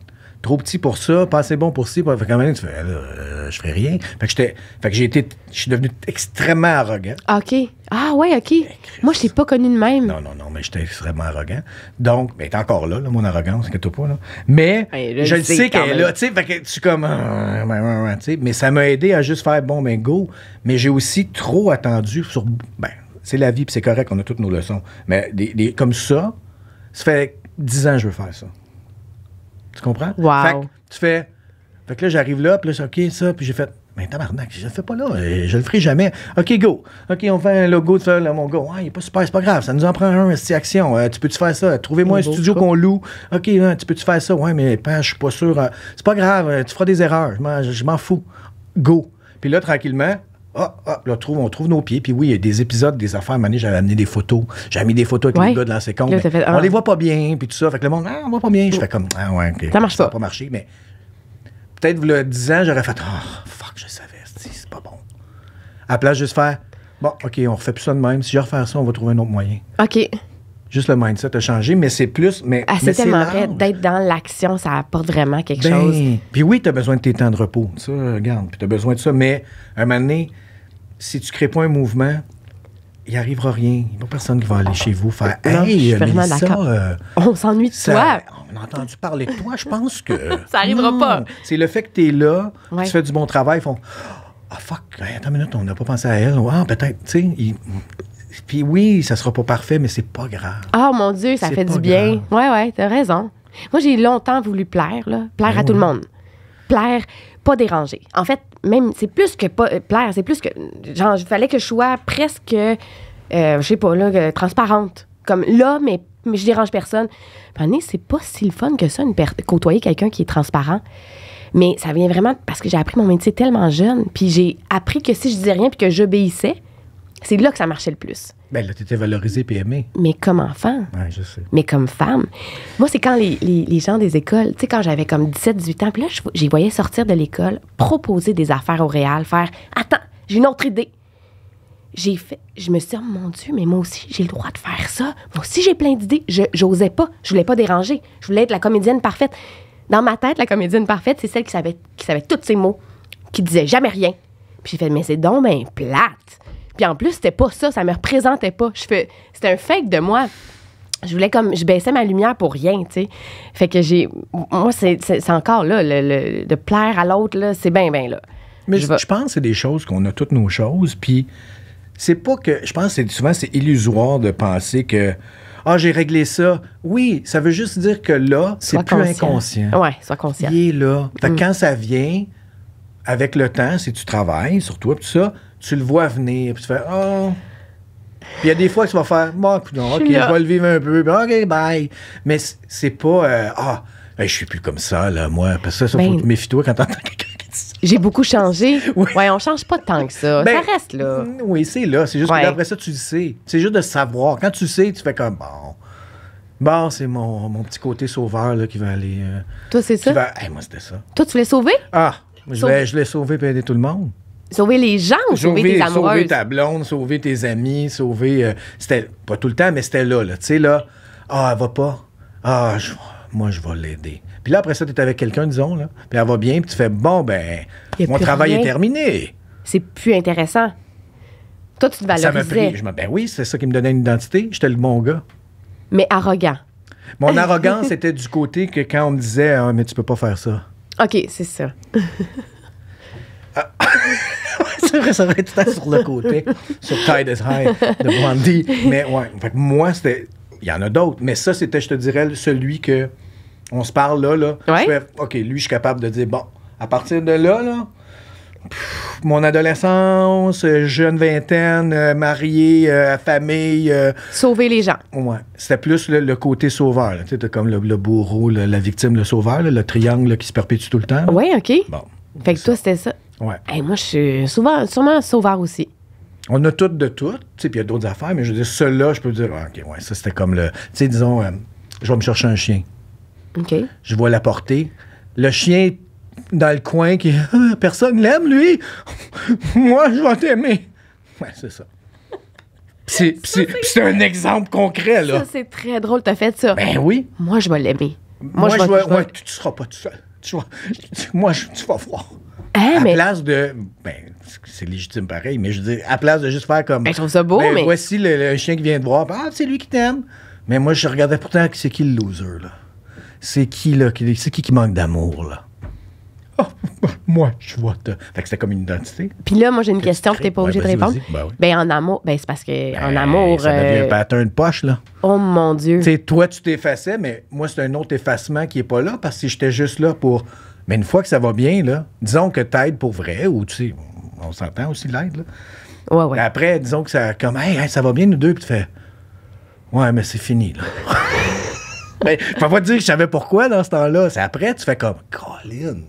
Speaker 1: trop petit pour ça, pas assez bon pour ci. Pour... quand même, tu fais, euh, je ferais rien. Fait que j'étais, fait que j'ai été, je suis devenu extrêmement arrogant.
Speaker 2: OK. Ah ouais, OK. Ben, Moi, je t'ai pas connu de même. Non, non,
Speaker 1: non, mais j'étais extrêmement arrogant. Donc, mais t'es encore là, mon arrogance, inquiète pas, là. Mais, ben, je le sais qu'elle est là, tu sais, fait que ah, tu comme, mais ça m'a aidé à juste faire, bon, ben go. Mais j'ai aussi trop attendu sur, ben, c'est la vie, puis c'est correct, on a toutes nos leçons. Mais comme ça, ça fait dix ans que je veux faire ça. Tu comprends? Fait que tu fais. Fait que là, j'arrive là, puis là, c'est OK, ça, puis j'ai fait. Mais tabarnak, je le fais pas là, euh, je le ferai jamais. OK, go. OK, on fait un logo de ça, mon go. ouais il est pas super, c'est pas grave, ça nous en prend un, c'est action. Euh, tu peux-tu faire ça? Trouvez-moi un studio qu'on loue. OK, hein, tu peux-tu faire ça? Ouais, mais pas hein, je suis pas sûr. Euh, c'est pas grave, tu feras des erreurs. Je m'en fous. Go. Puis là, tranquillement, ah, ah, là, on trouve nos pieds. Puis oui, il y a des épisodes, des affaires. À j'avais amené des photos. J'avais mis des photos avec les gars de la seconde. Ben, on ah. les voit pas bien, puis tout ça. Fait que le monde, ah, on voit pas bien. Je fais comme, ah ouais, OK. Ça marche pas. Ça pas marché, mais peut-être, le 10 ans, j'aurais fait, oh, fuck, je savais, c'est pas bon. À la place, juste faire, bon, OK, on refait plus ça de même. Si je refais ça, on va trouver un autre moyen. OK. Juste le mindset a changé, mais c'est plus. Mais, ah, c'est tellement vrai.
Speaker 2: D'être dans l'action, ça apporte vraiment quelque ben, chose.
Speaker 1: Puis oui, t'as besoin de tes temps de repos. Ça, regarde. Puis t'as besoin de ça. Mais à un moment donné, si tu ne crées pas un mouvement, il n'y arrivera rien. Il n'y a personne qui va aller chez vous faire Hey, euh, on s'ennuie de toi. On a entendu parler de toi, je pense que. ça n'arrivera hmm, pas. C'est le fait que tu es là, tu fais du bon travail, ils font Ah, fuck, attends une minute, on n'a pas pensé à elle. Ah, peut-être, tu sais. Puis oui, ça sera pas parfait, mais c'est pas grave.
Speaker 2: Ah, oh, mon Dieu, ça fait du bien. Oui, Ouais, tu as raison. Moi, j'ai longtemps voulu plaire, là, plaire à ben tout le monde. Plaire, pas déranger. En fait, même, c'est plus que pas, euh, plaire, c'est plus que. Genre, il fallait que je sois presque, euh, je sais pas, euh, transparente. Comme là, mais, mais je dérange personne. Prenez, c'est pas si le fun que ça, une côtoyer quelqu'un qui est transparent. Mais ça vient vraiment parce que j'ai appris mon métier tellement jeune, puis j'ai appris que si je disais rien puis que j'obéissais, c'est là que ça marchait le plus.
Speaker 1: Ben là, été valorisée et aimée.
Speaker 2: Mais comme enfant. Ouais, je sais. Mais comme femme. Moi, c'est quand les, gens des écoles, tu sais, quand j'avais comme 17, 18 ans, puis là, j'y voyais sortir de l'école, proposer des affaires au réel, faire Attends, j'ai une autre idée. J'ai fait, je me suis dit, oh mon Dieu, mais moi aussi, j'ai le droit de faire ça. Moi aussi, j'ai plein d'idées. Je n'osais pas. Je voulais pas déranger. Je voulais être la comédienne parfaite. Dans ma tête, la comédienne parfaite, c'est celle qui savait, qui savait tous ces mots, qui disait jamais rien. Puis j'ai fait, mais c'est donc plate. Puis en plus, c'était pas ça, ça me représentait pas. Je fais, c'était un fake de moi. Je voulais comme, je baissais ma lumière pour rien, tu sais. Fait que j'ai, moi, c'est, c'est, encore là, le, de plaire à l'autre, là, c'est bien, bien là.
Speaker 1: Mais je, pense que c'est des choses qu'on a toutes nos choses, puis c'est pas que, je pense que c'est, souvent c'est illusoire de penser que, ah, j'ai réglé ça. Oui, ça veut juste dire que là, c'est plus inconscient. Oui, sois conscient. Il là. que mm. quand ça vient, avec le temps, si tu travailles sur toi, tout ça, tu le vois venir, puis tu fais Oh! Puis il y a des fois que tu vas faire Bon, non, ok, je vais le vivre un peu, ok, bye. Mais c'est pas euh, Ah, je suis plus comme ça, là, moi. Parce que ça, ça ben, que faut méfie-toi quand t'entends quelqu'un qui dit
Speaker 2: J'ai beaucoup changé. oui. Ouais, on change pas tant que ça. ça ben,
Speaker 1: reste là. Mm, oui, c'est là. C'est juste que après ça, tu le sais. C'est juste de savoir. Quand tu sais, tu fais comme Bon. Bon, c'est mon, mon, petit côté sauveur là, qui va aller. Euh, Toi, c'est ça? moi, c'était ça. Toi, tu voulais sauver? Ah, je, vais, je l'ai sauvé et aider tout le monde.
Speaker 2: Sauver les gens sauver, sauver tes Sauver
Speaker 1: ta blonde, sauver tes amis, sauver... Euh, c'était pas tout le temps, mais c'était là. là tu sais, là, ah, elle va pas. Ah, moi, je vais l'aider. Puis là, après ça, tu avec quelqu'un, disons, là, puis elle va bien, puis tu fais, bon, ben, mon travail est terminé.
Speaker 2: C'est plus intéressant. Toi, tu te valorisais.
Speaker 1: ben oui, c'est ça qui me donnait une identité. J'étais le bon gars.
Speaker 2: Mais arrogant. Mon arrogance était
Speaker 1: du côté que quand on me disait, ah, mais tu peux pas faire ça.
Speaker 2: OK, c'est ça.
Speaker 1: c'est vrai, ça va être sur le côté, sur Tide is High de Brandy, Mais ouais, moi, c'était. Il y en a d'autres, mais ça, c'était, je te dirais, celui que on se parle là. là OK, lui, je suis capable de dire, bon, à partir de là, là mon adolescence, euh, jeune vingtaine, euh, marié, euh, à famille. Sauver les gens. Ouais. C'était plus le, côté sauveur. Tu sais, comme le, bourreau, la victime, le sauveur, le triangle qui se perpétue tout le temps. ouais OK. Bon.
Speaker 2: Fait que toi, c'était ça moi, je suis souvent, sûrement sauveur aussi.
Speaker 1: On a toutes de toutes, puis il y a d'autres affaires, mais je veux dire, ceux-là, je peux dire, ah, OK, ouais, ça c'était comme le. Tu sais, disons, euh, je vais me chercher un chien. OK. Je vais l'apporter. Le chien dans le coin qui. Ah, personne l'aime, lui. Moi, je vais t'aimer. Ouais, c'est ça. C'est, un exemple concret, là. Ça,
Speaker 2: c'est très drôle, t'as fait ça. Ben oui.
Speaker 1: Moi, je vais l'aimer. Moi, je tu, ne seras pas tout seul. moi, tu vas voir. Eh, à place de. Ben, c'est légitime pareil, mais je dis à place de juste faire comme. Ben, je trouve ça beau, ben, mais. Voici le, chien qui vient te voir. Ah, c'est lui qui t'aime. Mais moi, je regardais pourtant c'est qui le loser, là. C'est qui, là? Qui, c'est qui qui manque d'amour, là?
Speaker 2: Oh, moi,
Speaker 1: je vois toi. Fait que c'était comme une identité. Puis là,
Speaker 2: moi, j'ai une question que t'es pas obligé de répondre. Ben, en amour, c'est parce que en amour. Ça devient euh, un
Speaker 1: pattern poche, là. Oh mon Dieu. Tu toi, tu t'effaçais, mais moi, c'est un autre effacement qui est pas là parce que j'étais juste là pour mais une fois que ça va bien, là, disons que t'aides pour vrai, ou tu sais, on s'entend aussi l'aide. Ouais, ouais. Après, disons que ça comme hey, hey, ça va bien nous deux, puis tu fais Ouais, mais c'est fini là. mais ben, faut pas te dire que je savais pourquoi dans ce temps-là. C'est après, tu fais comme Colin.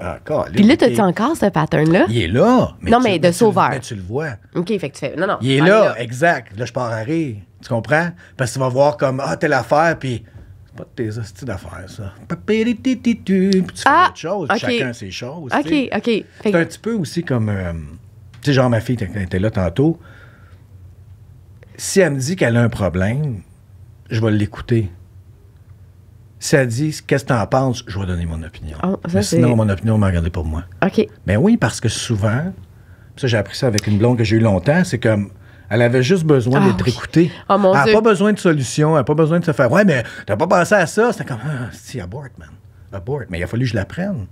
Speaker 1: Ah, Colin. Puis là, t'as-tu
Speaker 2: encore ce pattern-là? Il est là. Mais non, mais de sauveur. tu le vois. OK, fait que tu fais.
Speaker 1: Non, non. Il est là, exact. Là, je pars à rire. Tu comprends? Parce que tu vas voir comme Ah, telle affaire, puis pas de tes astuces d'affaires, ça. Tu fais ah, autre chacun ses choses. OK, C'est un petit peu aussi comme. tu sais, genre, ma fille était là tantôt. Si elle me dit qu'elle a un problème, je vais l'écouter. Si elle dit qu'est-ce que tu en penses, je vais donner mon opinion. Ah, sinon, mon opinion, m'a regardé pour moi. OK. Mais ben oui, parce que souvent, ça, j'ai appris ça avec une blonde que j'ai eue longtemps, c'est comme elle avait juste besoin d'être ah écoutée. Oh, elle n'a pas besoin de solution, elle n'a pas besoin de se faire Ouais, mais t'as pas pensé à ça. C'était comme ah, si abort, man. Abort. Mais il a fallu que je l'apprenne.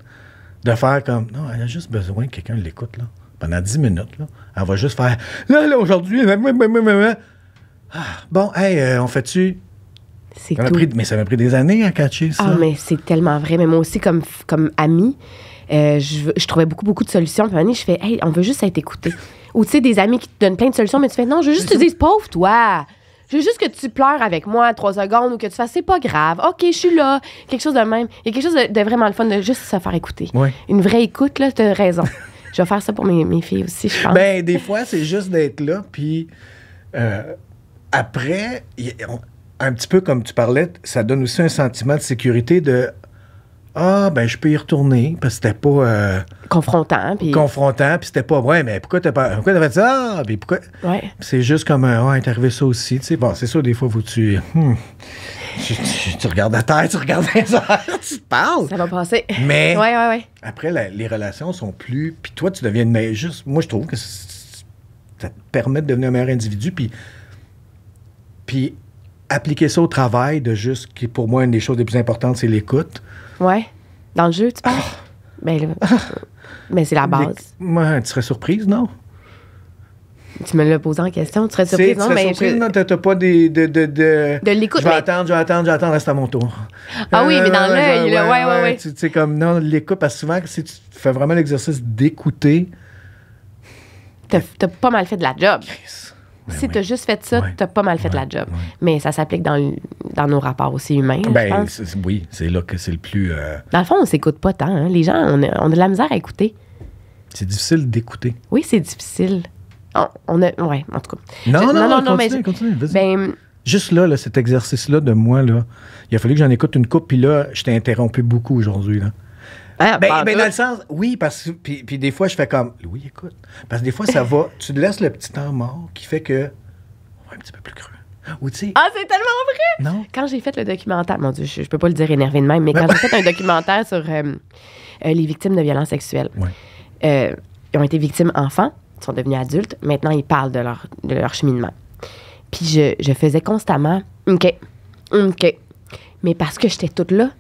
Speaker 1: De faire comme Non, elle a juste besoin que quelqu'un l'écoute là. Pendant 10 minutes, là. Elle va juste faire Là, là, aujourd'hui, ah, bon, hey, euh, on fait-tu c'est tout. mais ça m'a pris des années à catcher ça. Ah, mais
Speaker 2: c'est tellement vrai. Mais moi aussi, comme, comme amie, euh, je, trouvais beaucoup, beaucoup de solutions. Puis un je fais, hey, on veut juste être écouté. Ou tu sais, des amis qui te donnent plein de solutions, mais tu fais non, je veux juste te dire, pauvre toi. Je veux juste que tu pleures avec moi trois secondes ou que tu fasses, c'est pas grave. OK, je suis là. Quelque chose de même. Il y a quelque chose de, vraiment le fun de juste se faire écouter. Une vraie écoute, là, t'as raison. je vais faire ça pour mes, filles aussi, je pense. Ben,
Speaker 1: des fois, c'est juste d'être là, puis euh, après, un petit peu comme tu parlais, ça donne aussi un sentiment de sécurité de ah, ben, je peux y retourner, parce que c'était pas. Euh, confrontant. Puis... Confrontant, puis c'était pas. Ouais, mais pourquoi t'as pas. Pourquoi t'as fait ça? Ah, puis pourquoi. Ouais. c'est juste comme. un Ah, t'es arrivé ça aussi. Tu sais, bon, c'est ça, des fois, vous hmm, tu, tu, regardes la terre, tu regardes les tu
Speaker 2: te parles. Ça va passer. Mais. Ouais, ouais, ouais.
Speaker 1: Après, les relations sont plus. Puis toi, tu deviens. Mais juste, moi, je trouve que ça te permet de devenir un meilleur individu, puis. Puis appliquer ça au travail de juste, qui pour moi, une des choses les plus importantes, c'est l'écoute. Ouais. Dans le jeu, tu penses? Ah!
Speaker 2: Ben mais c'est la base.
Speaker 1: Moi, tu serais surprise, non? Tu me l'as posé en question. Tu serais surprise, non? mais surprise, je... pas des, de... De, de... de l'écoute, Je vais attendre, je vais attendre, je vais attendre, reste à mon tour. Ah oui, mais dans euh, l'œil, ouais, ouais, ouais. Tu sais, comme, non, l'écoute, parce que souvent, si tu fais vraiment l'exercice d'écouter...
Speaker 2: T'as pas mal fait de la job. si tu t'as juste fait ça, tu t'as pas mal fait de la job. Mais ça s'applique dans dans nos rapports aussi humains. Ben,
Speaker 1: oui, c'est là que c'est le plus. Euh,
Speaker 2: dans le fond, on s'écoute pas tant. Hein. Les gens, on a, de la misère à écouter.
Speaker 1: C'est difficile d'écouter.
Speaker 2: Oui, c'est difficile. On, a. Ouais,
Speaker 1: en tout cas. Non, non, non, non, continue, mais,
Speaker 2: continue, ben,
Speaker 1: Juste là, cet exercice-là de moi, là, il a fallu que j'en écoute une coupe, puis là, je t'ai interrompu beaucoup aujourd'hui. Là. Ah, ben, bah, ben, dans le sens, oui, parce que puis, des fois, je fais comme, oui, écoute. Parce que des fois, ça va, tu laisses le petit temps mort qui fait que, va un petit peu plus creux. Ah, c'est tellement
Speaker 2: vrai! Quand j'ai fait le documentaire, mon Dieu, je, peux pas le dire énervé de même, mais ben quand j'ai fait un documentaire sur euh, euh, les victimes de violences sexuelles, euh, ils ont été victimes enfants, ils sont devenus adultes, maintenant ils parlent de leur, de leur cheminement. Puis je, je faisais constamment OK, OK. Mais parce que j'étais toute là,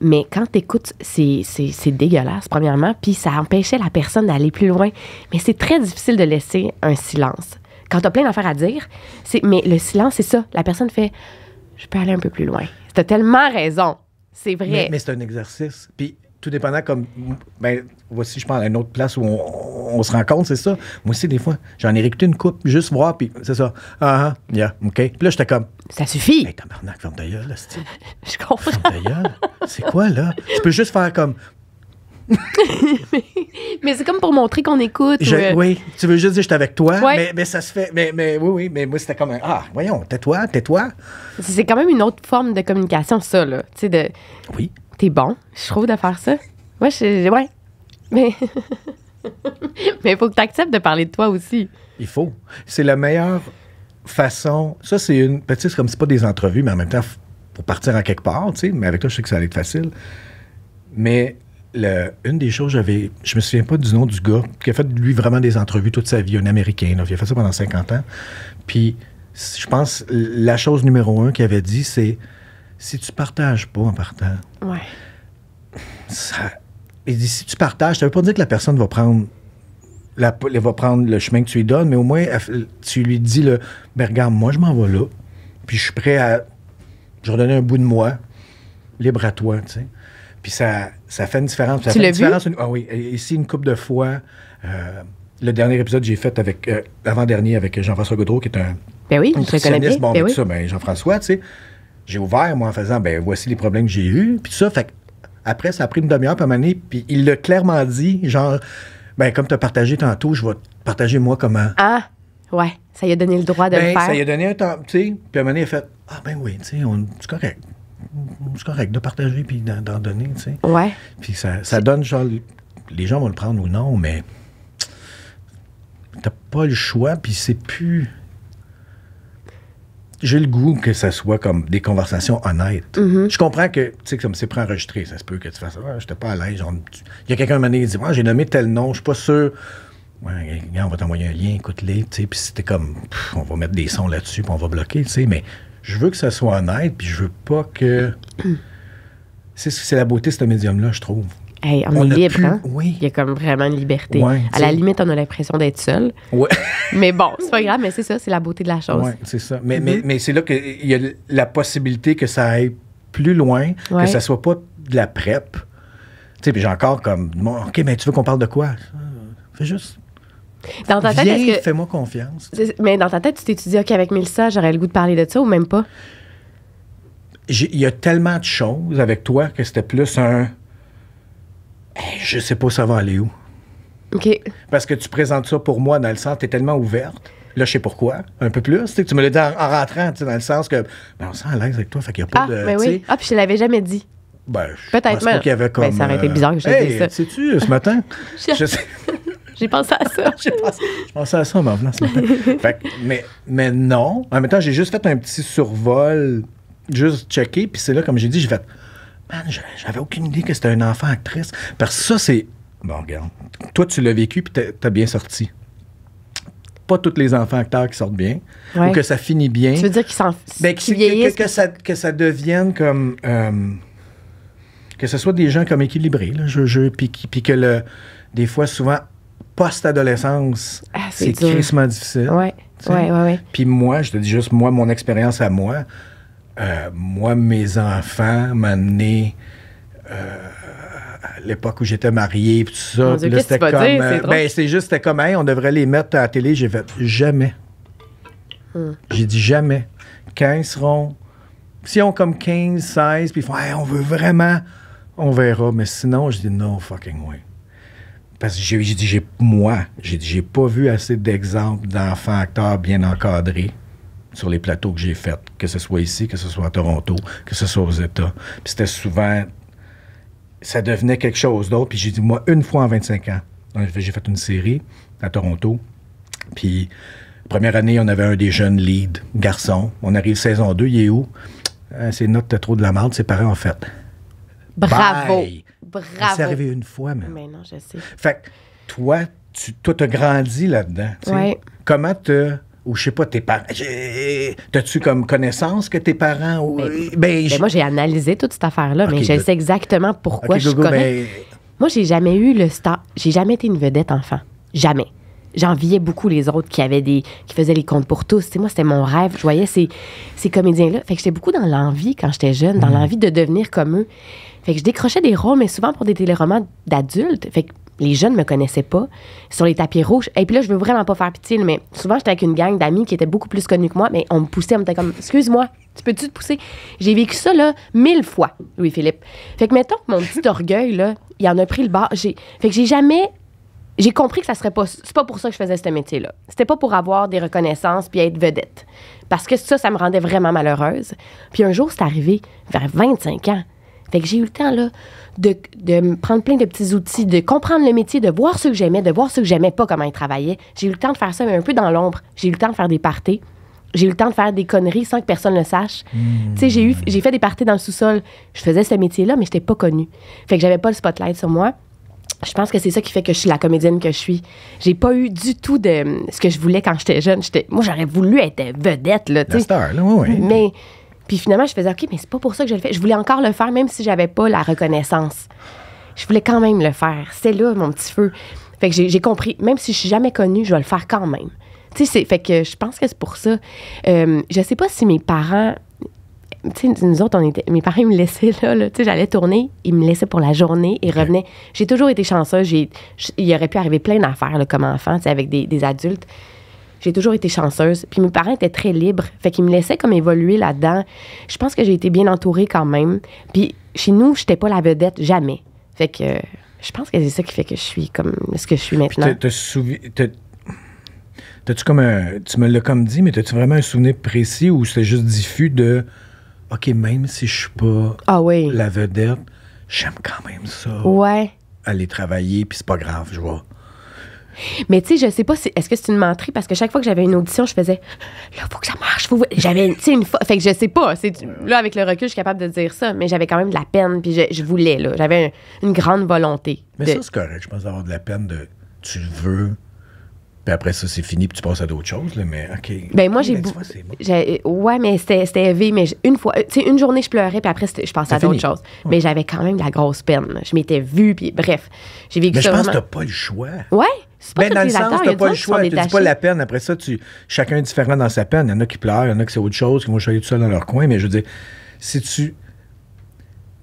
Speaker 2: mais quand t'écoutes, c'est, c'est, c'est dégueulasse, premièrement, puis ça empêchait la personne d'aller plus loin. Mais c'est très difficile de laisser un silence quand t'as plein d'affaires à dire, c'est, mais le silence, c'est ça. La personne fait, je peux aller un peu plus loin. T'as tellement raison. C'est vrai. Mais,
Speaker 1: c'est un exercice. Puis tout dépendant comme ben voici je pense à une autre place où on, se rencontre c'est ça moi aussi des fois j'en ai récupéré une coupe juste voir puis c'est ça ah ah, yeah ok puis là j'étais comme ça suffit tabarnak ferme ta gueule là, je comprends ferme ta gueule c'est quoi là Tu peux juste faire comme
Speaker 2: mais, c'est comme pour montrer qu'on écoute. Euh, oui,
Speaker 1: tu veux juste dire je suis avec toi, mais, ça se fait. Mais, mais oui, oui, mais moi c'était comme un, ah, voyons, tais-toi, tais-toi. C'est quand même une autre forme de communication,
Speaker 2: ça, là. Tu sais, de. Oui. T'es bon, je trouve, de faire ça. Moi, je. Ouais. Mais. mais il faut que tu acceptes de parler de toi aussi.
Speaker 1: Il faut. C'est la meilleure façon. Ça, c'est une. petite ben, tu sais, comme c'est pas des entrevues, mais en même temps, pour partir à quelque part, tu sais, mais avec toi, je sais que ça allait être facile. Mais une des choses, j'avais, je me souviens pas du nom du gars, qui a fait, lui, vraiment des entrevues toute sa vie, un Américain. il a fait ça pendant 50 ans. Puis, je pense, la chose numéro un qu'il avait dit, c'est si tu partages pas en partant, ouais. ça, il dit si tu partages, ça veut pas dire que la personne va prendre. va prendre le chemin que tu lui donnes, mais au moins, tu lui dis, le, ben regarde, moi, je m'en vais là, puis je suis prêt à... Je redonner un bout de moi, libre à toi, tu sais. Puis ça, fait une différence. Ça tu fait une différence. Ah oui, ici, une coupe de fois. Euh, le dernier épisode que j'ai fait avec, euh, avant-dernier, avec Jean-François Gaudreau, qui est un. Ben oui, Bon, ben, ben ça, ben Jean-François, tu sais, j'ai ouvert, moi, en faisant, ben voici les problèmes que j'ai eus. Puis tout ça, fait après, ça a pris une demi-heure, puis année, puis il l'a clairement dit, genre, ben comme tu as partagé tantôt, je vais partager moi comment.
Speaker 2: Ah, ouais, ça lui a donné le droit de le ben, faire. Ça lui
Speaker 1: a donné un temps, tu sais, puis à un moment donné, il a fait, ah, ben oui, tu sais, c'est correct c'est correct de partager puis d'en donner, tu sais. Ouais. Puis ça, donne, genre, les gens vont le prendre ou non, mais t'as pas le choix, puis c'est plus. J'ai le goût que ça soit comme des conversations honnêtes. Mm-hmm. Je comprends que, tu sais, comme c'est préenregistré, enregistré ça se peut que tu fasses, ah, j'étais pas à l'aise. Il y a quelqu'un qui m'a dit, moi, j'ai nommé tel nom, je suis pas sûr. Ouais, on va t'envoyer un lien, écoute-les, tu sais, puis c'était comme, on va mettre des sons là-dessus, puis on va bloquer, tu sais, mais je veux que ça soit honnête, puis je veux pas que. C'est la beauté de ce médium-là, je trouve.
Speaker 2: Hey, on, est libre, hein? Oui. Il y a comme vraiment une liberté. à la limite, on a l'impression d'être seul. Oui. – mais bon, c'est pas grave, mais c'est ça, c'est la beauté de la chose. Oui,
Speaker 1: c'est ça. Mais, mm-hmm. c'est là qu'il y a la possibilité que ça aille plus loin, que ça soit pas de la PrEP. Tu sais, puis j'ai encore comme, OK, mais tu veux qu'on parle de quoi? Fais juste
Speaker 2: dans ta tête, que...
Speaker 1: fais-moi confiance.
Speaker 2: Mais dans ta tête, tu t'es dit, OK, avec Mélissa, j'aurais le goût de parler de ça ou même pas?
Speaker 1: Il y a tellement de choses avec toi que c'était plus un. je sais pas ça va aller où. OK. Parce que tu présentes ça pour moi dans le sens, tu es tellement ouverte. Là, je sais pourquoi, un peu plus. Tu me l'as dit en, rentrant, dans le sens que ben, on sent à l'aise avec toi, fait n'y a pas ah, de. Mais ben oui.
Speaker 2: Ah, puis je ne l'avais jamais dit.
Speaker 1: Ben, Peut-être, mais. qu'il y avait comme, ben, ça aurait été bizarre que je te euh, dise ça. Sais-tu, ce matin?
Speaker 2: je sais... J'ai pensé à ça. j'ai pensé,
Speaker 1: pensé, à ça en venant Fait mais, mais non. En même temps, j'ai juste fait un petit survol, juste checké. Puis c'est là, comme j'ai dit, j'ai fait Man, j'avais aucune idée que c'était un enfant actrice. Parce que ça, c'est. Bon, regarde. Toi, tu l'as vécu, puis t'as bien sorti pas tous les enfants acteurs qui sortent bien ou que ça finit bien. Tu veux dire qu'ils s'en ben, que, ça, que ça devienne comme. Euh, que ce soit des gens comme équilibrés, là, je, je puis, puis que le, des fois, souvent, post-adolescence, ah, c'est extrêmement difficile. Oui, oui, oui. Puis moi, je te dis juste, moi, mon expérience à moi, euh, moi, mes enfants m'amenaient euh, à l'époque où j'étais marié, tout ça. c'était comme. ben, c'est juste, c'était comme, on devrait les mettre à la télé. J'ai fait jamais. Hmm. J'ai dit jamais. Quand ils seront. Si on comme 15, 16, puis ils font, on veut vraiment, on verra. Mais sinon, je dis, no fucking way. Parce que j'ai dit, moi, j'ai dit, j'ai pas vu assez d'exemples d'enfants acteurs bien encadrés sur les plateaux que j'ai faits, que ce soit ici, que ce soit à Toronto, que ce soit aux États. Puis c'était souvent, ça devenait quelque chose d'autre. Puis j'ai dit, moi, une fois en 25 ans, j'ai fait une série à Toronto. Puis, première année, on avait un des jeunes leads, garçon. On arrive saison 2, il est où? Euh, c'est notre trop de la marde, c'est pareil en fait. Bravo! Bravo. C'est arrivé une fois, mais. Mais non, je sais. Fait que toi, tu toi, as grandi là-dedans. Ouais. Comment te ou je sais pas, tes parents. T'as-tu comme connaissance que tes parents. Ou, ben, euh, ben, ben, moi, j'ai
Speaker 2: analysé toute cette affaire-là, mais je sais exactement pourquoi je connais Moi, j'ai jamais eu le star. J'ai jamais été une vedette enfant. Jamais. J'enviais beaucoup les autres qui avaient des. qui faisaient les comptes pour tous. sais, moi, c'était mon rêve. Je voyais ces, ces comédiens-là. Fait que j'étais beaucoup dans l'envie quand j'étais jeune, dans hmm. l'envie de devenir comme eux. Fait que je décrochais des rôles, mais souvent pour des téléromans d'adultes. Fait que les jeunes me connaissaient pas. Sur les tapis rouges. Et puis là, je veux vraiment pas faire pitié, mais souvent, j'étais avec une gang d'amis qui étaient beaucoup plus connus que moi, mais on me poussait, on me était comme, excuse-moi, tu peux-tu te pousser? J'ai vécu ça, là, mille fois, Louis-Philippe. Fait que mettons que mon petit orgueil, là, il en a pris le bas. J'ai, fait que j'ai jamais. J'ai compris que ça serait pas. C'est pas pour ça que je faisais ce métier-là. C'était pas pour avoir des reconnaissances puis être vedette. Parce que ça, ça me rendait vraiment malheureuse. Puis un jour, c'est arrivé vers 25 ans. Fait que j'ai eu le temps, là, de, me prendre plein de petits outils, de comprendre le métier, de voir ce que j'aimais, de voir ce que j'aimais pas, comment ils travaillaient. J'ai eu le temps de faire ça, mais un peu dans l'ombre. J'ai eu le temps de faire des parties. J'ai eu le temps de faire des conneries sans que personne le sache. Mmh. Tu sais, j'ai, eu, j'ai fait des parties dans le sous-sol. Je faisais ce métier-là, mais je n'étais pas connue. Fait que j'avais pas le spotlight sur moi. Je pense que c'est ça qui fait que je suis la comédienne que je suis. J'ai pas eu du tout de ce que je voulais quand j'étais jeune. J'étais, moi, j'aurais voulu être vedette, là, tu sais. star, oui, Mais puis finalement, je faisais, OK, mais c'est pas pour ça que je le fais. Je voulais encore le faire, même si j'avais pas la reconnaissance. Je voulais quand même le faire. C'est là, mon petit feu. Fait que j'ai compris, même si je suis jamais connue, je vais le faire quand même. Tu sais, fait que je pense que c'est pour ça. Euh, je sais pas si mes parents. Tu sais, nous autres, on mes parents me laissaient là. Tu sais, j'allais tourner, ils me laissaient pour la journée et revenaient. J'ai toujours été chanceuse. il aurait pu arriver plein d'affaires comme enfant, tu avec des adultes. J'ai toujours été chanceuse. Puis mes parents étaient très libres. Fait qu'ils me laissaient comme évoluer là-dedans. Je pense que j'ai été bien entourée quand même. Puis chez nous, je j'étais pas la vedette, jamais. Fait que euh, je pense que c'est ça qui fait que je suis
Speaker 1: comme ce que je suis maintenant. Puis tu comme tu me l'as comme dit, mais t'as-tu vraiment un souvenir précis ou c'était juste diffus de OK, même si je suis pas ah la vedette, j'aime quand même ça. Ouais. Aller travailler, puis c'est pas grave, je vois.
Speaker 2: Mais tu sais, je sais pas, si, est-ce que c'est une menterie? Parce que chaque fois que j'avais une audition, je faisais là, faut que ça marche. Faut... J'avais, tu sais, une fois. Fait que je sais pas. Là, avec le recul, je suis capable de dire ça, mais j'avais quand même de la peine, puis je, voulais, là. J'avais une grande volonté. Mais ça, c'est
Speaker 1: correct, je pense, avoir de la peine de. Tu veux puis après ça, c'est fini, puis tu passes à d'autres choses. mais OK. Ben moi, j'ai.
Speaker 2: Ouais, mais c'était élevé. Mais une fois, tu sais, une journée, je pleurais, puis après, je passais à d'autres choses. Mais j'avais quand même de la grosse peine. Je m'étais vue, puis bref. J'ai vécu mais je pense que t'as pas
Speaker 1: le choix. Ouais. Mais ben, dans le sens, t'as pas le choix. Tu pas la peine. Après ça, tu, chacun est différent dans sa peine. Il y en a qui pleurent, il y en a qui c'est autre chose, qui vont choyer tout seul dans leur coin. Mais je veux dire, si tu.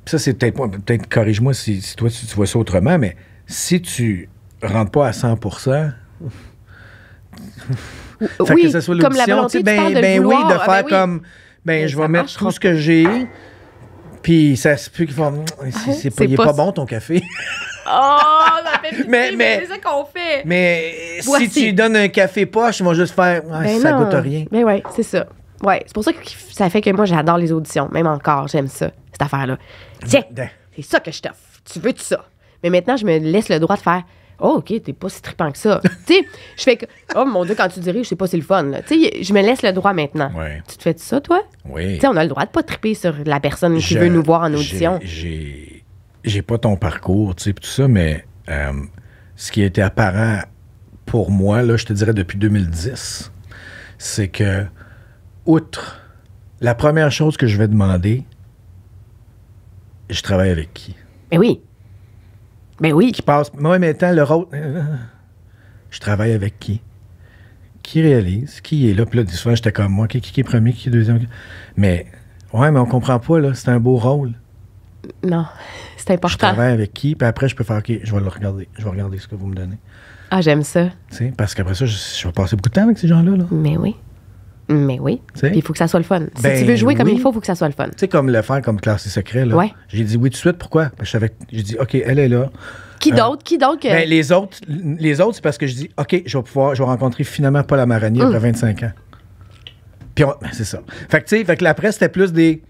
Speaker 1: Ça, c'est peut-être. Peut-être, corrige-moi si, toi, tu, tu vois ça autrement, mais si tu rentres pas à 100 fait oui, que ce soit comme la sais ben, de ben, ben oui, de faire ah, ben comme, ben, je vais mettre tout ce que j'ai, puis ça se peut qu'ils vont. Hum, ah, hein? C'est pas, pas, bon ton café. Oh,
Speaker 2: mais, mais c'est ça qu'on fait. Mais si tu
Speaker 1: donnes un café poche, ils vont juste faire ah, ben ça non. goûte rien.
Speaker 2: Mais ouais, c'est ça. Ouais, c'est pour ça que ça fait que moi j'adore les auditions, même encore, j'aime ça, cette affaire là. Tiens, c'est ça que je t'offre. Tu veux tout ça. Mais maintenant, je me laisse le droit de faire Oh, OK, t'es pas si tripant que ça. tu sais, je fais que, oh mon Dieu, quand tu diriges, sais pas si le fun. Tu sais, je me laisse le droit maintenant. Tu te fais ça, toi? Oui. Tu sais, on a le droit de pas triper sur la personne qui veut nous voir en audition.
Speaker 1: J'ai, j'ai pas ton parcours, tu sais, tout ça, mais euh, ce qui a été apparent pour moi, là, je te dirais depuis 2010, c'est que, outre la première chose que je vais demander, je travaille avec qui? et ben oui. Mais ben oui. Qui passe. Moi, maintenant, le rôle. Je travaille avec qui? Qui réalise? Qui est là? Puis là, souvent, j'étais comme moi. Qui, qui, est premier? Qui est deuxième? Mais, ouais, mais on comprend pas, là. C'est un beau rôle.
Speaker 2: Non, c'est important. Je travaille
Speaker 1: avec qui? Puis après, je peux faire, OK, je vais le regarder. Je vais regarder ce que vous me donnez. Ah, j'aime ça. sais, parce qu'après ça, je, je, vais passer beaucoup de temps avec ces gens-là. Là. Mais oui. Mais oui. Il faut que ça soit le fun. si tu veux ben jouer comme il faut, il faut que ça soit le fun. Tu sais, comme le faire comme classé secret, là. J'ai dit oui tout de suite. Pourquoi? Ben, j'ai dit, OK, elle est là. Qui euh, d'autre?
Speaker 2: Qui d'autre? Ben,
Speaker 1: les autres, les autres c'est parce que je dis, OK, je vais pouvoir, je vais rencontrer finalement Paul Amarani mm. après 25 ans. Puis c'est ça. Fait que, tu sais, fait que c'était plus des,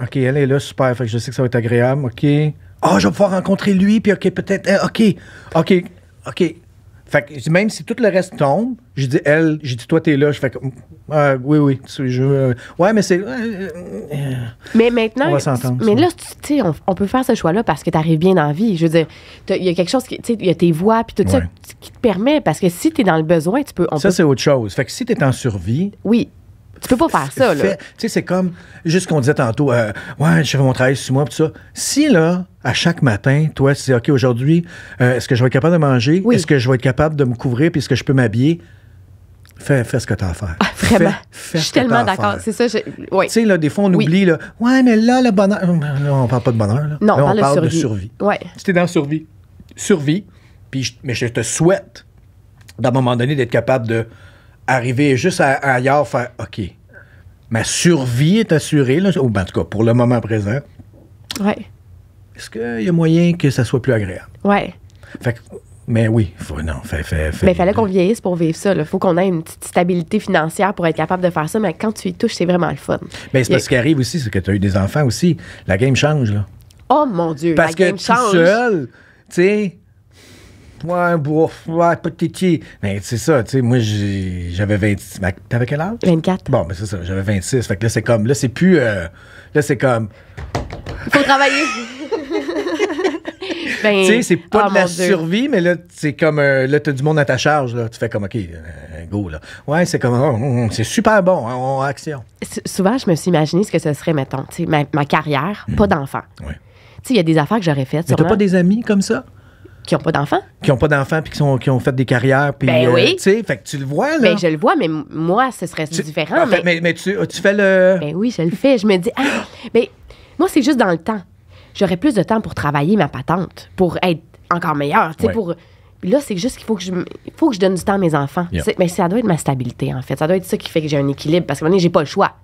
Speaker 1: OK, elle est là, super. Fait que je sais que ça va être agréable. OK. Ah, je vais pouvoir rencontrer lui, puis OK, peut-être, eh, OK, OK, OK. Fait que même si tout le reste tombe, je dis elle, j'ai dit toi t'es là, je fais que euh, oui oui, je, euh, ouais mais c'est
Speaker 2: euh, Mais maintenant, on mais là tu sais on, peut faire ce choix là parce que t'arrives bien dans la vie. Je veux dire, il y a quelque chose qui tu sais il y a tes voix puis tout ça qui te permet parce que si t'es dans le besoin, tu peux Ça c'est
Speaker 1: autre chose. Fait que si t'es en survie, oui,
Speaker 2: tu peux pas faire ça, là. Tu
Speaker 1: sais, c'est comme, juste qu'on disait tantôt, euh, ouais, je fais mon travail six mois, tout ça. Si, là, à chaque matin, toi, tu dis, OK, aujourd'hui, euh, est-ce que je vais être capable de manger? Est-ce que je vais être capable de me couvrir? Puis est-ce que je peux m'habiller? Fais, fais, ce que tu as à faire. Ah, vraiment. Fais, je suis tellement d'accord. C'est ça. Oui. Tu sais, là, des fois, on oublie, là, ouais, mais là, le bonheur. Là, on parle pas de bonheur. Là. Non, on, parle, de survie. Ouais. tu es dans survie, survie, puis mais je te souhaite, d'un moment donné, d'être capable de arriver juste à, ailleurs, faire OK, ma survie est assurée, là, ou bien en tout cas pour le moment présent. Oui. Est-ce qu'il y a moyen que ça soit plus agréable? Oui. mais oui, non, Mais il fallait
Speaker 2: qu'on vieillisse pour vivre ça. Il faut qu'on ait une petite stabilité financière pour être capable de faire ça. Mais quand tu y touches, c'est vraiment le fun. Mais ce qui
Speaker 1: arrive aussi, c'est que tu as eu des enfants aussi. La game change, là.
Speaker 2: Oh mon Dieu, parce la game change. que seul,
Speaker 1: tu sais, Ouais, pour ouais, petit. Mais c'est ça, tu sais, moi, j'avais 26. T'avais quel âge? 24. Bon, mais ben, c'est ça, j'avais 26. Fait que là, c'est comme, là, c'est plus. Euh, là, c'est comme.
Speaker 2: Faut travailler. ben, tu sais, c'est pas oh de la survie,
Speaker 1: mais là, c'est comme. Euh, là, t'as du monde à ta charge, là. Tu fais comme, OK, euh, go, là. Ouais, c'est comme. Oh, oh, c'est super bon, en hein, action.
Speaker 2: souvent, je me suis imaginé ce que ce serait, mettons, tu sais, ma, carrière, pas hmm. d'enfant. Tu sais, il y a des affaires que j'aurais faites. Mais t'as pas des amis comme ça? qui n'ont pas d'enfants.
Speaker 1: Qui n'ont pas d'enfants, puis qui, sont, qui ont fait des carrières. Puis, ben oui. Euh, tu fait que tu le vois, là. Ben, je
Speaker 2: le vois, mais moi, ce serait
Speaker 1: différent. mais, mais,
Speaker 2: tu, tu, fais le. Ben oui, je le fais. Je me dis, ah, mais moi, c'est juste dans le temps. J'aurais plus de temps pour travailler ma patente, pour être encore meilleure, tu pour. Là, c'est juste qu'il faut que je faut que je donne du temps à mes enfants. Mais ça doit être ma stabilité, en fait. Ça doit être ça qui fait que j'ai un équilibre. Parce que j'ai pas le choix.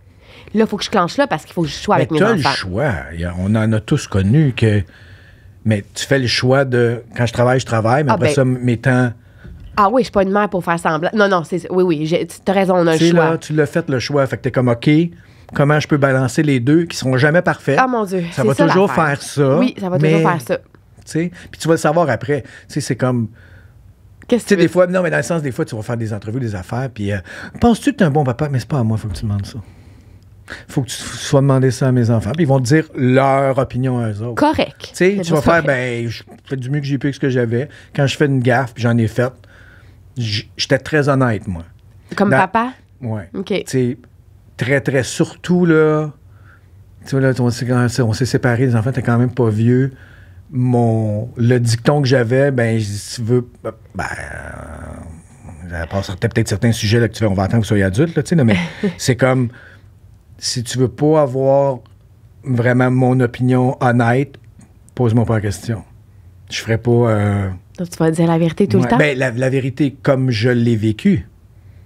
Speaker 2: Là, il faut que je clenche là parce qu'il faut que je sois avec mes enfants. le choix.
Speaker 1: On en a tous connu que mais tu fais le choix de quand je travaille, je travaille, mais ah, après ben ça, mes temps.
Speaker 2: Ah oui, je suis pas une mère pour faire semblant. Non, non, c'est oui, oui, tu as raison, on a le choix. tu
Speaker 1: l'as fait le choix. Fait que t'es comme OK. Comment je peux balancer les deux qui seront jamais parfaits? Ah mon Dieu. Ça va toujours faire ça. Oui, ça va toujours faire ça. Puis tu vas le savoir après. Tu sais, C'est comme. Qu'est-ce que tu des fois, non, mais dans le sens, des fois, tu vas faire des entrevues, des affaires, puis euh, penses-tu que tu es un bon papa? Mais c'est pas à moi, il faut que tu demandes ça faut que tu sois demandé ça à mes enfants. ils vont dire leur opinion à eux autres. Correct. Tu sais, tu vas faire, ben, je fais du mieux que j'ai pu que ce que j'avais. Quand je fais une gaffe, puis j'en ai fait, j'étais très honnête, moi. Comme papa? Oui. OK. Tu sais, très, très, surtout, là, tu sais, là, on, s'est séparés, les enfants, t'es quand même pas vieux. Mon, le dicton que j'avais, ben, si tu veux, euh, ben, euh, peut-être certains sujets là, tu vas on va attendre que vous soyez adulte, là, tu sais, mais c'est comme si tu veux pas avoir vraiment mon opinion honnête, pose-moi pas la question. Je ferai pas. Euh,
Speaker 2: Donc, tu vas dire la vérité
Speaker 1: tout le temps? Ben, la, vérité comme je l'ai vécue.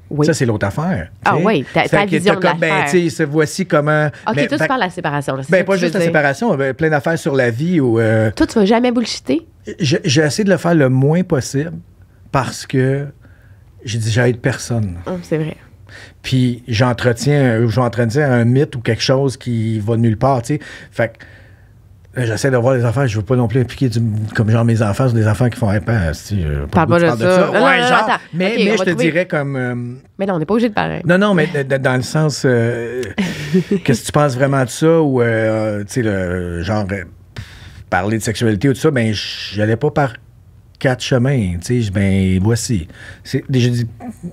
Speaker 1: Oui. Ça, c'est l'autre affaire. Ah oui, ta, vision de comme, ben, ce, voici comment... OK, tout ben, toi, tu parles la séparation. Là, ben, pas juste la séparation, ben, plein d'affaires sur la vie. Où, euh, toi, tu vas jamais bullshiter? J'ai essayé de le faire le moins possible parce que j'ai dit, j'aide personne. Ah, c'est vrai. Puis j'entretiens, dire un mythe ou quelque chose qui va nulle part, tu sais. Fait que, J'essaie de voir les enfants, je veux pas non plus impliquer du, comme genre mes enfants, sont des enfants qui font un ben, Parle pas de, ça. De ça. mais, je te dirais
Speaker 2: comme. Euh, mais non, on n'est pas obligé de parler.
Speaker 1: Non, non, mais dans le sens. que euh, Qu'est-ce que tu penses vraiment de ça ou, euh, tu sais, genre, parler de sexualité ou tout ça, ben, j'allais pas par quatre chemins. Tu sais, ben voici. J'ai dit,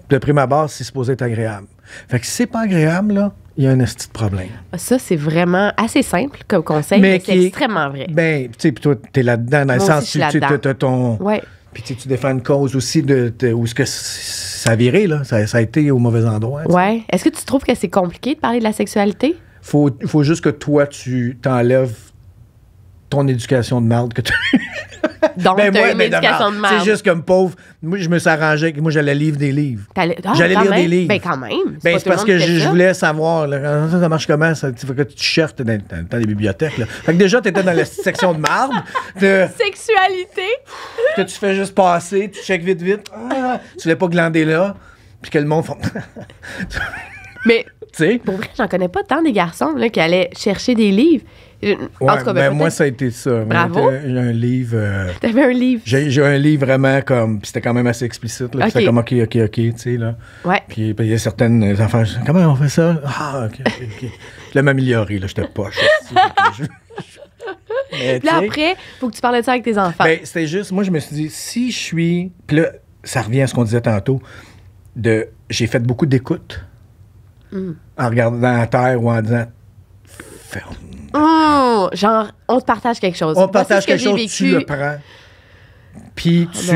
Speaker 1: de prime abord, c'est supposé être agréable. Fait que si c'est pas agréable, là, il y a un petit problème.
Speaker 2: Ah, ça, c'est vraiment assez simple comme conseil, mais, c'est extrêmement
Speaker 1: vrai. Ben, tu sais, puis toi, t'es là-dedans, dans le sens tu as ton... Puis tu défends une cause aussi de, où ce que ça a viré, là. Ça, a été au mauvais endroit.
Speaker 2: Ouais. Est-ce que tu trouves que c'est compliqué de parler de la sexualité?
Speaker 1: Faut, faut juste que toi, tu t'enlèves ton éducation de merde que tu
Speaker 2: donc, ben moi, une ben C'est juste comme
Speaker 1: pauvre. Moi, je me suis arrangé moi, j'allais lire des livres.
Speaker 2: Ah, j'allais lire des livres. Ben, quand même. Ben, c'est parce que je, voulais
Speaker 1: savoir. Ah, ça, marche comment? Ça, tu, que tu cherches dans, les bibliothèques. Là. Fait que déjà, t'étais dans la section de marbre. Sexualité. Que tu fais juste passer, tu check vite, vite. Ah, tu voulais pas glander là. Puis que le monde
Speaker 2: Mais,
Speaker 1: tu sais. Pour vrai,
Speaker 2: j'en connais pas tant des garçons là, qui allaient chercher des livres
Speaker 1: en tout cas, ben, ben moi, ça a été ça. Bravo. J'ai un livre. Euh, T'avais un livre. J'ai un livre vraiment comme. c'était quand même assez explicite. Là, C'était comme OK, OK, OK, tu sais. Là. Ouais. Puis il y a certaines enfants. Comment on fait ça? Ah, OK, OK. OK. je l'ai m'améliorer, là. J'étais pas Mais, puis là,
Speaker 2: après, il faut que tu parles de ça avec tes enfants.
Speaker 1: Ben, c'était juste, moi, je me suis dit, si je suis. Puis là, ça revient à ce qu'on disait tantôt. de J'ai fait beaucoup d'écoute mm. en regardant la terre ou en disant ferme
Speaker 2: Oh! genre, on te partage quelque chose. On partage quelque que chose, vécu. tu le
Speaker 1: prends. Puis ah,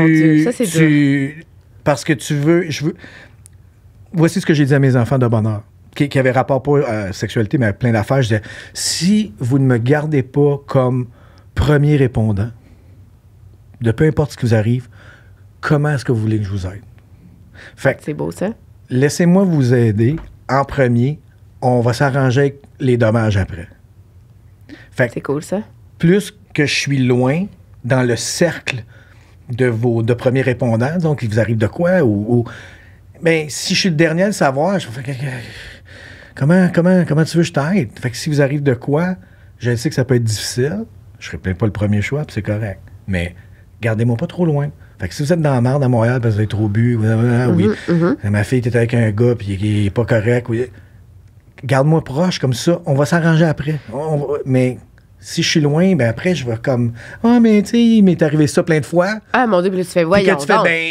Speaker 1: tu. Parce que tu veux. Je veux voici ce que j'ai dit à mes enfants de bonheur, qui, qui avaient rapport pas à euh, sexualité, mais à plein d'affaires. Je disais, si vous ne me gardez pas comme premier répondant, de peu importe ce qui vous arrive, comment est-ce que vous voulez que je vous aide? Fait C'est beau, ça. Laissez-moi vous aider en premier. On va s'arranger avec les dommages après. C'est cool, ça. Plus que je suis loin dans le cercle de vos de premiers répondants, donc il vous arrive de quoi ou, Mais ben, si je suis le dernier à le savoir, je fais comment, comment, comment tu veux que je t'aide? Fait que si vous arrive de quoi, je sais que ça peut être difficile. Je serai pas le premier choix, puis c'est correct. Mais gardez-moi pas trop loin. Fait que si vous êtes dans la merde à Montréal parce que vous avez trop bu, ah, oui, mm-hmm, mm-hmm. ma fille était avec un gars puis il est pas correct, garde-moi proche comme ça, on va s'arranger après. mais si je suis loin, ben après, je vais comme Ah, oh, mais tu sais, il m'est arrivé ça plein de fois. Ah, mon Dieu, puis tu fais Voyons. Ben,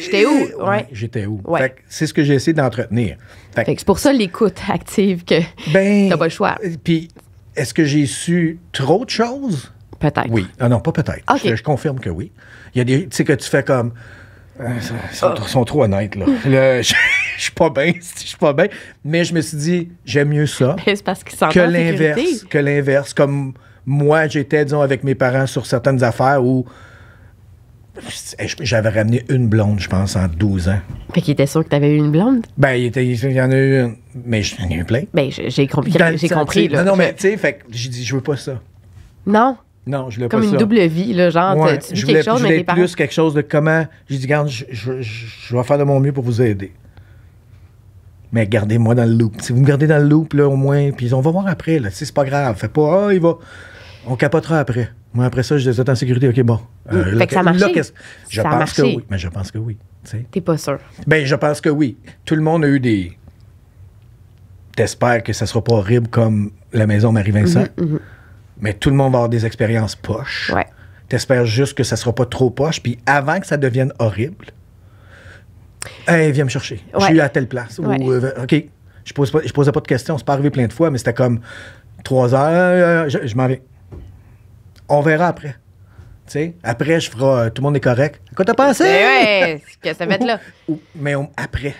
Speaker 1: j'étais où? Euh, j'étais où? Ouais. c'est ce que j'ai essayé d'entretenir. Fait, c'est pour ça l'écoute active que ben, t'as pas le choix. Euh, puis, est-ce que j'ai su trop de choses? Peut-être. Oui. Ah non, pas peut-être. Je, confirme que oui. Il y a des. Tu sais, que tu fais comme. Euh, ah. Ils sont, trop honnêtes, là. je, suis pas bien, je suis pas bien. Mais je me suis dit, j'aime mieux ça. c'est parce qu'ils Que l'inverse. Que l'inverse. Comme moi, j'étais, disons, avec mes parents sur certaines affaires où eh, j'avais ramené une blonde, je pense, en 12 ans.
Speaker 2: Fait qu'il était sûr que t'avais eu une
Speaker 1: blonde? Ben, il, y en a eu une. Mais j'en ai eu plein. Ben, j'ai compris. J'ai compris là. Non, non, mais tu sais, fait j'ai dit, je veux pas ça. Non. Non, je voulais pas ça. Comme une double vie, là, genre, tu dis quelque chose, mais tes parents... plus quelque chose de comment... J'ai dit, garde, je, vais faire de mon mieux pour vous aider. Mais gardez-moi dans le loop. Si vous me gardez dans le loop, là, au moins, puis on va voir après, là. c'est pas grave. Fait pas, ah, il va... On capotera après. Moi, après ça, je les t'es en sécurité. OK, bon. Euh, fait que ça marche. je pense que oui. Mais je pense que oui. T'es pas sûr. Ben, je pense que oui. Tout le monde a eu des. T'espères que ça sera pas horrible comme la maison Marie-Vincent. Mhm, mhm. Mais tout le monde va avoir des expériences poches. Ouais. T'espères juste que ça sera pas trop poche. Puis avant que ça devienne horrible, hey, viens me chercher. Je suis à telle place. Euh, OK. Je, pose je posais pas de questions. C'est pas arrivé plein de fois, mais c'était comme trois heures, je m'en vais on verra après. après, je ferai euh, tout le monde est correct. À quoi t'as pensé? Ben ouais, que ça là. mais après.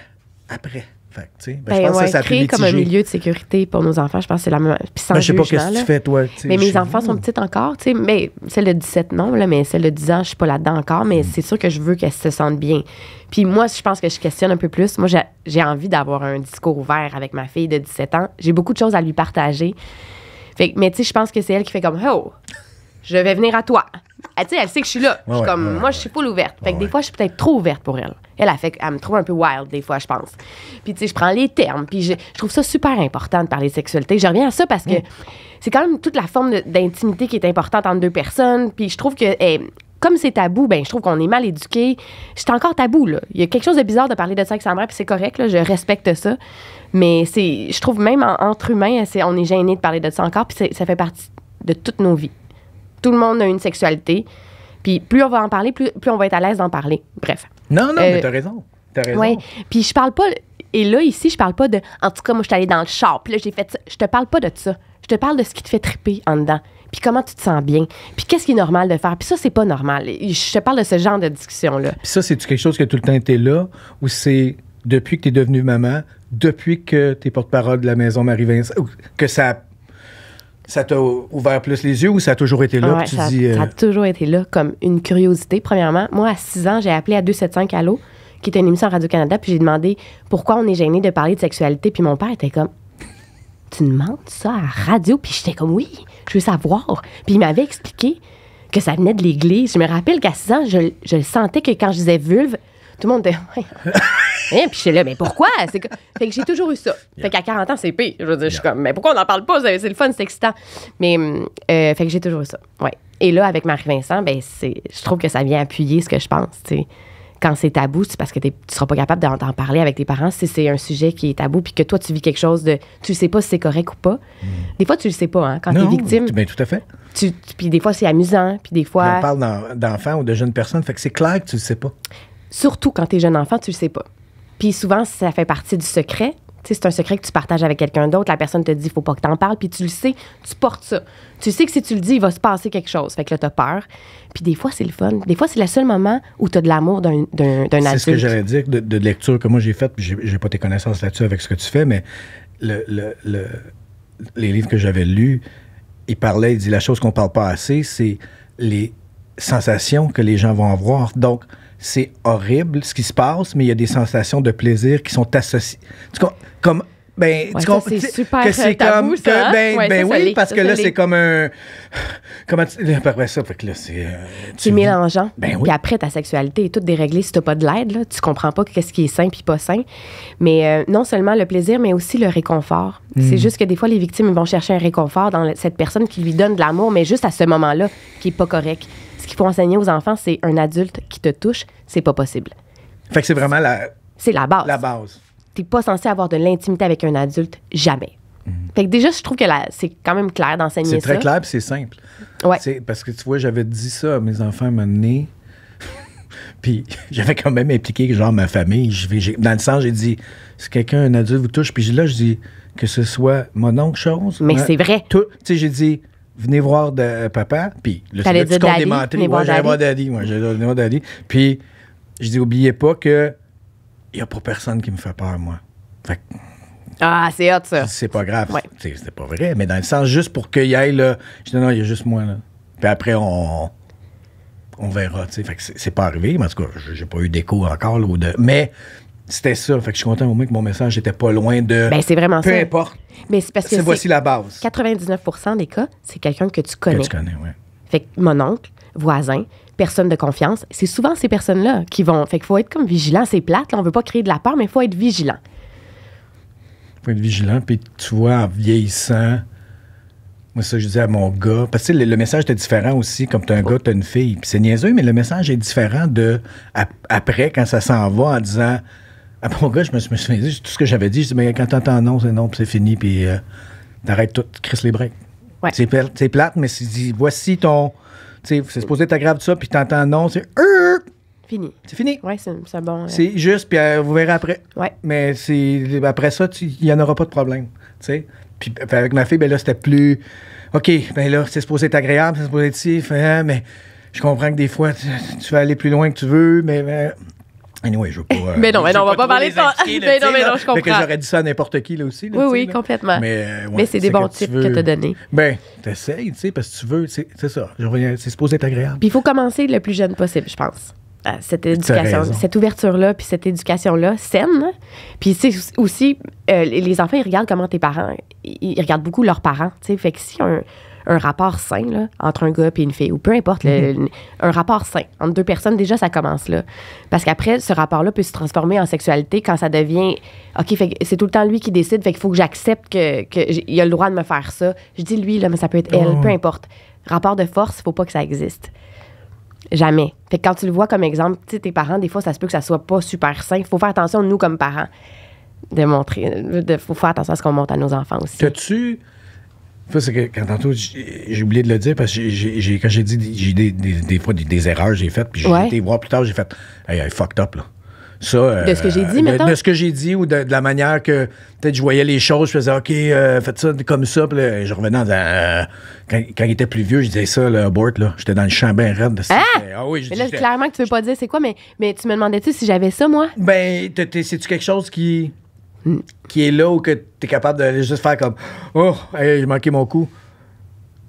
Speaker 1: Après. Fait ben, je ben pense que ça, ça comme un milieu
Speaker 2: de sécurité pour nos enfants, je pense que c'est la même. Puis sans ne sais pas ce que tu fais, toi. Mais mes enfants sont petits encore. Mais celle de 17, non, là, mais celle de 10 ans, je suis pas là-dedans encore, mais hmm. c'est sûr que je veux qu'elles se sentent bien. Puis moi, je pense que je questionne un peu plus. Moi, j'ai envie d'avoir un discours ouvert avec ma fille de 17 ans. J'ai beaucoup de choses à lui partager. Fait, mais tu sais, je pense que c'est elle qui fait comme Oh! je vais venir à toi. Elle, sais, elle sait que je suis là. je suis comme, moi, je suis pas ouverte. Fait que des fois, je suis peut-être trop ouverte pour elle. Elle, a fait, elle me trouve un peu wild, des fois, je pense. Puis, tu sais, je prends les termes. Puis, je, je, trouve ça super important de parler de sexualité. Je reviens à ça parce que c'est quand même toute la forme d'intimité qui est importante entre deux personnes. Puis, je trouve que. comme c'est tabou, ben je trouve qu'on est mal éduqué. C'est encore tabou là. Il y a quelque chose de bizarre de parler de ça avec sa puis c'est correct là, je respecte ça. Mais c'est, je trouve même entre humains, on est gêné de parler de ça encore, puis ça fait partie de toutes nos vies tout le monde a une sexualité. Puis plus on va en parler, plus, on va être à l'aise d'en parler. Bref. Non, non, mais euh, t'as raison. T'as raison. Oui. Puis je parle pas. Et là, ici, je parle pas de. En tout cas, moi, je suis allée dans le char. Puis là, j'ai fait Je te parle pas de ça. Je te parle de ce qui te fait triper en dedans. Puis comment tu te sens bien. Puis qu'est-ce qui est normal de faire. Puis ça, c'est pas normal. Je te parle de ce genre de discussion-là. Puis
Speaker 1: ça, c'est-tu quelque chose que tout le temps était là ou c'est depuis que tu es devenue maman, depuis que tu es porte-parole de la maison Marie-Vincent, que ça ça t'a ouvert plus les yeux ou ça a toujours été là? tu dis, euh, ça, a
Speaker 2: toujours été là comme une curiosité, premièrement. Moi, à 6 ans, j'ai appelé à 275 Allo, qui était une émission Radio-Canada, puis j'ai demandé pourquoi on est gêné de parler de sexualité. Puis mon père était comme, tu demandes ça à radio? Puis j'étais comme, oui, je veux savoir. Puis il m'avait expliqué que ça venait de l'Église. Je me rappelle qu'à 6 ans, je, je sentais que quand je disais vulve, tout le monde était. et puis suis là, mais pourquoi? C'est que... Fait que j'ai toujours eu ça. Fait qu'à 40 ans, c'est pire. Je veux dire, je suis comme, mais pourquoi on n'en parle pas? C'est le fun, c'est excitant. Mais, euh, fait que j'ai toujours eu ça. Ouais. Et là, avec Marie-Vincent, ben, je trouve que ça vient appuyer ce que je pense. Quand c'est tabou, c'est parce que tu seras pas capable d'en parler avec tes parents si c'est un sujet qui est tabou puis que toi, tu vis quelque chose de. Tu sais pas si c'est correct ou pas. Mm. Des fois, tu le sais pas, hein, quand tu es victime. tout à fait. puis des fois, c'est amusant. Puis des fois. On
Speaker 1: parle d'enfants ou de jeunes personnes, fait que c'est clair que tu le sais pas.
Speaker 2: Surtout quand tu es jeune enfant, tu le sais pas. Puis souvent, ça fait partie du secret. C'est un secret que tu partages avec quelqu'un d'autre. La personne te dit, faut pas que t'en parles. Puis tu le sais, tu portes ça. Tu sais que si tu le dis, il va se passer quelque chose. Fait que là, tu as peur. Puis des fois, c'est le fun. Des fois, c'est le seul moment où tu as de l'amour d'un
Speaker 1: adulte. C'est ce que j'allais dire de, de, lecture que moi j'ai faite. J'ai pas tes connaissances là-dessus avec ce que tu fais, mais le, le, les livres que j'avais lus, ils parlaient, ils dit la chose qu'on parle pas assez, c'est les sensations que les gens vont avoir. Donc, c'est horrible ce qui se passe, mais il y a des sensations de plaisir qui sont associées. Tu comme ben, tu comprends c'est super que c'est euh, comme ben, ben oui parce que là c'est comme un comment tu ça fait que là c'est
Speaker 2: euh, mélangeant hein? ben puis après ta sexualité est toute déréglée si t'as pas de l'aide là tu comprends pas qu'est-ce qui est sain puis pas sain mais euh, non seulement le plaisir mais aussi le réconfort mm. c'est juste que des fois les victimes vont chercher un réconfort dans cette personne qui lui donne de l'amour mais juste à ce moment-là qui est pas correct qu'il faut enseigner aux enfants, c'est un adulte qui te touche, c'est pas possible.
Speaker 1: Fait que c'est vraiment la.
Speaker 2: C'est la base. La base. T'es pas censé avoir de l'intimité avec un adulte, jamais. Mhm. Fait déjà, je trouve que c'est quand même clair d'enseigner ça. C'est très clair
Speaker 1: c'est simple. Ouais. parce que tu vois, j'avais dit ça à mes enfants à un moment puis j'avais quand même impliqué genre, ma famille, dans le sens, j'ai dit, si quelqu'un, un adulte vous touche, puis là, je dis, que ce soit mon oncle chose. Mais c'est vrai. Tu sais, j'ai dit, venez voir euh, papa. Puis le T'allais dire Daddy, venez voir j'allais voir Daddy. moi voir Daddy. Puis je dis, oubliez pas que il n'y a pas personne qui me fait peur, moi. ah, c'est hot, ça. C'est pas grave. C'était C'est, pas vrai, mais dans le sens, juste pour qu'il y là, je dis, non, il y a juste moi, là. Puis après, on, on verra, tu sais. Fait que c'est, pas arrivé, mais en tout cas, j'ai pas eu d'écho encore, là, de, mais c'était ça. Fait que je suis content au moins que mon message n'était pas loin de. Mais ben, c'est vraiment peu ça. Peu importe.
Speaker 2: Mais c'est parce que. voici la base. 99 des cas, c'est quelqu'un que tu connais. Que connais, oui. Fait que mon oncle, voisin, personne de confiance, c'est souvent ces personnes-là qui vont. Fait qu'il faut être comme vigilant. C'est plate, là, on veut pas créer de la peur, mais il faut être vigilant.
Speaker 1: Il faut être vigilant. Puis tu vois, en vieillissant, moi, ça, je disais à mon gars. Parce que le, message était différent aussi. Comme tu as un gars, tu as une fille. Puis c'est niaiseux, mais le message est différent de. après, quand ça s'en va en disant après mon gars, je me suis fait... tout ce que j'avais dit, je dis, mais quand t'entends non, c'est non, puis c'est fini, puis euh, t'arrêtes tout, crisse les breaks. C'est, c'est plate, mais c'est dit, voici ton. Tu sais, c'est supposé être grave ça, puis t'entends non, c'est. Euh,
Speaker 2: fini. C'est fini. Oui, c'est bon. C'est
Speaker 1: juste, puis euh, vous verrez après. Ouais. Mais c'est après ça, il n'y en aura pas de problème. Puis ben, avec ma fille, ben là, c'était plus. OK, ben là, c'est supposé être agréable, c'est supposé être si, hein, mais je comprends que des fois, tu, vas aller plus loin que tu veux, mais. Ben, Anyway, je veux pas. Euh, mais non, mais non, on va pas, parler de ça. mais non, mais non, je comprends. que j'aurais dit ça à n'importe qui, là aussi. oui, oui, complètement. Mais, c'est des bons types que que t'as donnés. Ben, t'essayes, tu sais, parce que tu veux. C'est ça. C'est supposé être agréable. Puis
Speaker 2: il faut commencer le plus jeune possible, je pense. Cette éducation, cette ouverture-là, puis cette éducation-là saine. Puis c'est aussi, euh, les enfants, ils regardent comment tes parents, ils regardent beaucoup leurs parents. Tu sais, fait que si un, un rapport sain là, entre un gars et une fille, ou peu importe, mhm. un rapport sain entre deux personnes, déjà, ça commence là. Parce qu'après, ce rapport-là peut se transformer en sexualité quand ça devient OK, c'est tout le temps lui qui décide, fait qu'il faut que j'accepte qu'il que a le droit de me faire ça. Je dis lui, là, mais ça peut être elle, peu importe. Rapport de force, il faut pas que ça existe. Jamais. Fait quand tu le vois comme exemple, tu sais, tes parents, des fois, ça se peut que ça soit pas super sain. Faut faire attention, nous, comme parents, de montrer. De, faut faire attention à ce qu'on montre à nos enfants aussi.
Speaker 1: tu c'est que quand tantôt, j'ai oublié de le dire parce que quand j'ai dit, j'ai des, fois des, erreurs j'ai faites, puis j'ai été voir plus tard, j'ai fait, hey, hey, fucked up, là. Ça, euh, de ce que j'ai dit, mais. de, ce que j'ai dit ou de, la manière que peut-être je voyais les choses, je faisais OK, euh, faites ça comme ça. Puis je revenais dans. Euh, quand, il était plus vieux, je disais ça, le abort, là. J'étais dans le champ bien de Ah! ah oui, je mais là, clairement
Speaker 2: que tu veux pas dire c'est quoi, mais, mais tu me demandais-tu
Speaker 1: si j'avais ça, moi? Ben, c'est-tu quelque chose qui qui est là où que es capable de juste faire comme Oh, j'ai manqué mon coup.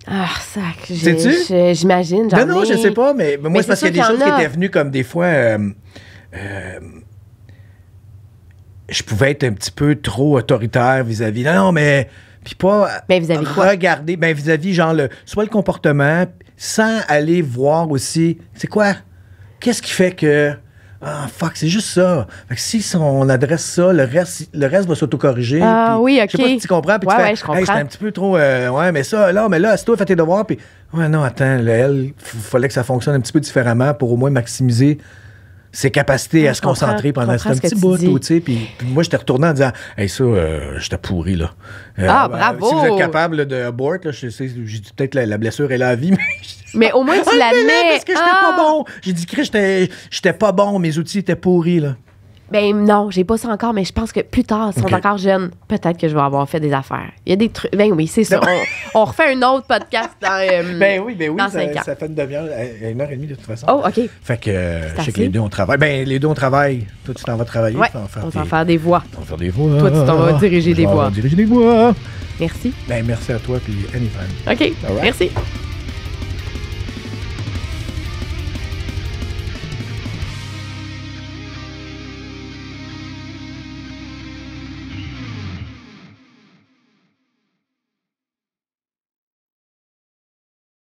Speaker 2: Ah, sac. J'imagine. Non, non, je sais pas, mais, moi, c'est parce qu'il y a des choses qui étaient
Speaker 1: venues comme des fois. Euh, euh, je pouvais être un petit peu trop autoritaire vis-à-vis. Non, non, mais. Puis pas. Mais vis-à-vis Regarder. Ben, vis-à-vis, -vis, genre, le, soit le comportement, sans aller voir aussi. C'est quoi? Qu'est-ce qui fait que. Ah, fuck, c'est juste ça. Fait que si on adresse ça, le reste, le reste va s'autocorriger. Ah oui, OK. Je sais pas si tu comprends. Puis ouais, ouais, je comprends. Hey, c'était un petit peu trop. Euh, ouais, mais ça, là, mais là, c'est toi, fais tes devoirs. Puis, ouais, non, attends, le il fallait que ça fonctionne un petit peu différemment pour au moins maximiser ses capacités à se concentrer pendant ce petit bout. tu sais. puis moi, j'étais retourné en disant Hey, ça, euh, j'étais pourri. là. Euh, ah, euh, bravo! Si vous êtes capable de abort, je, sais, j'ai dit peut-être la, blessure et la vie, mais.
Speaker 2: mais au moins, tu ah, la mets. parce que j'étais pas ah! bon.
Speaker 1: J'ai dit que j'étais pas bon, mes outils étaient pourris. là.
Speaker 2: Ben non, j'ai pas ça encore, mais je pense que plus tard, si on est encore jeune, peut-être que je vais avoir fait des affaires. Il y a des trucs. Ben oui, c'est ça. On, refait un autre podcast dans. Euh, ben oui, ben oui, ça,
Speaker 1: fait une demi-heure, euh, une heure et demie de toute façon. Oh, OK. Fait que euh, je sais que les deux on travaille. Ben les deux on travaille. Toi, tu t'en vas travailler. on va faire, faire des voix. On va faire des voix. Toi, tu t'en vas diriger des voix. diriger des voix. Merci. Ben merci à toi, puis anytime. OK. Merci.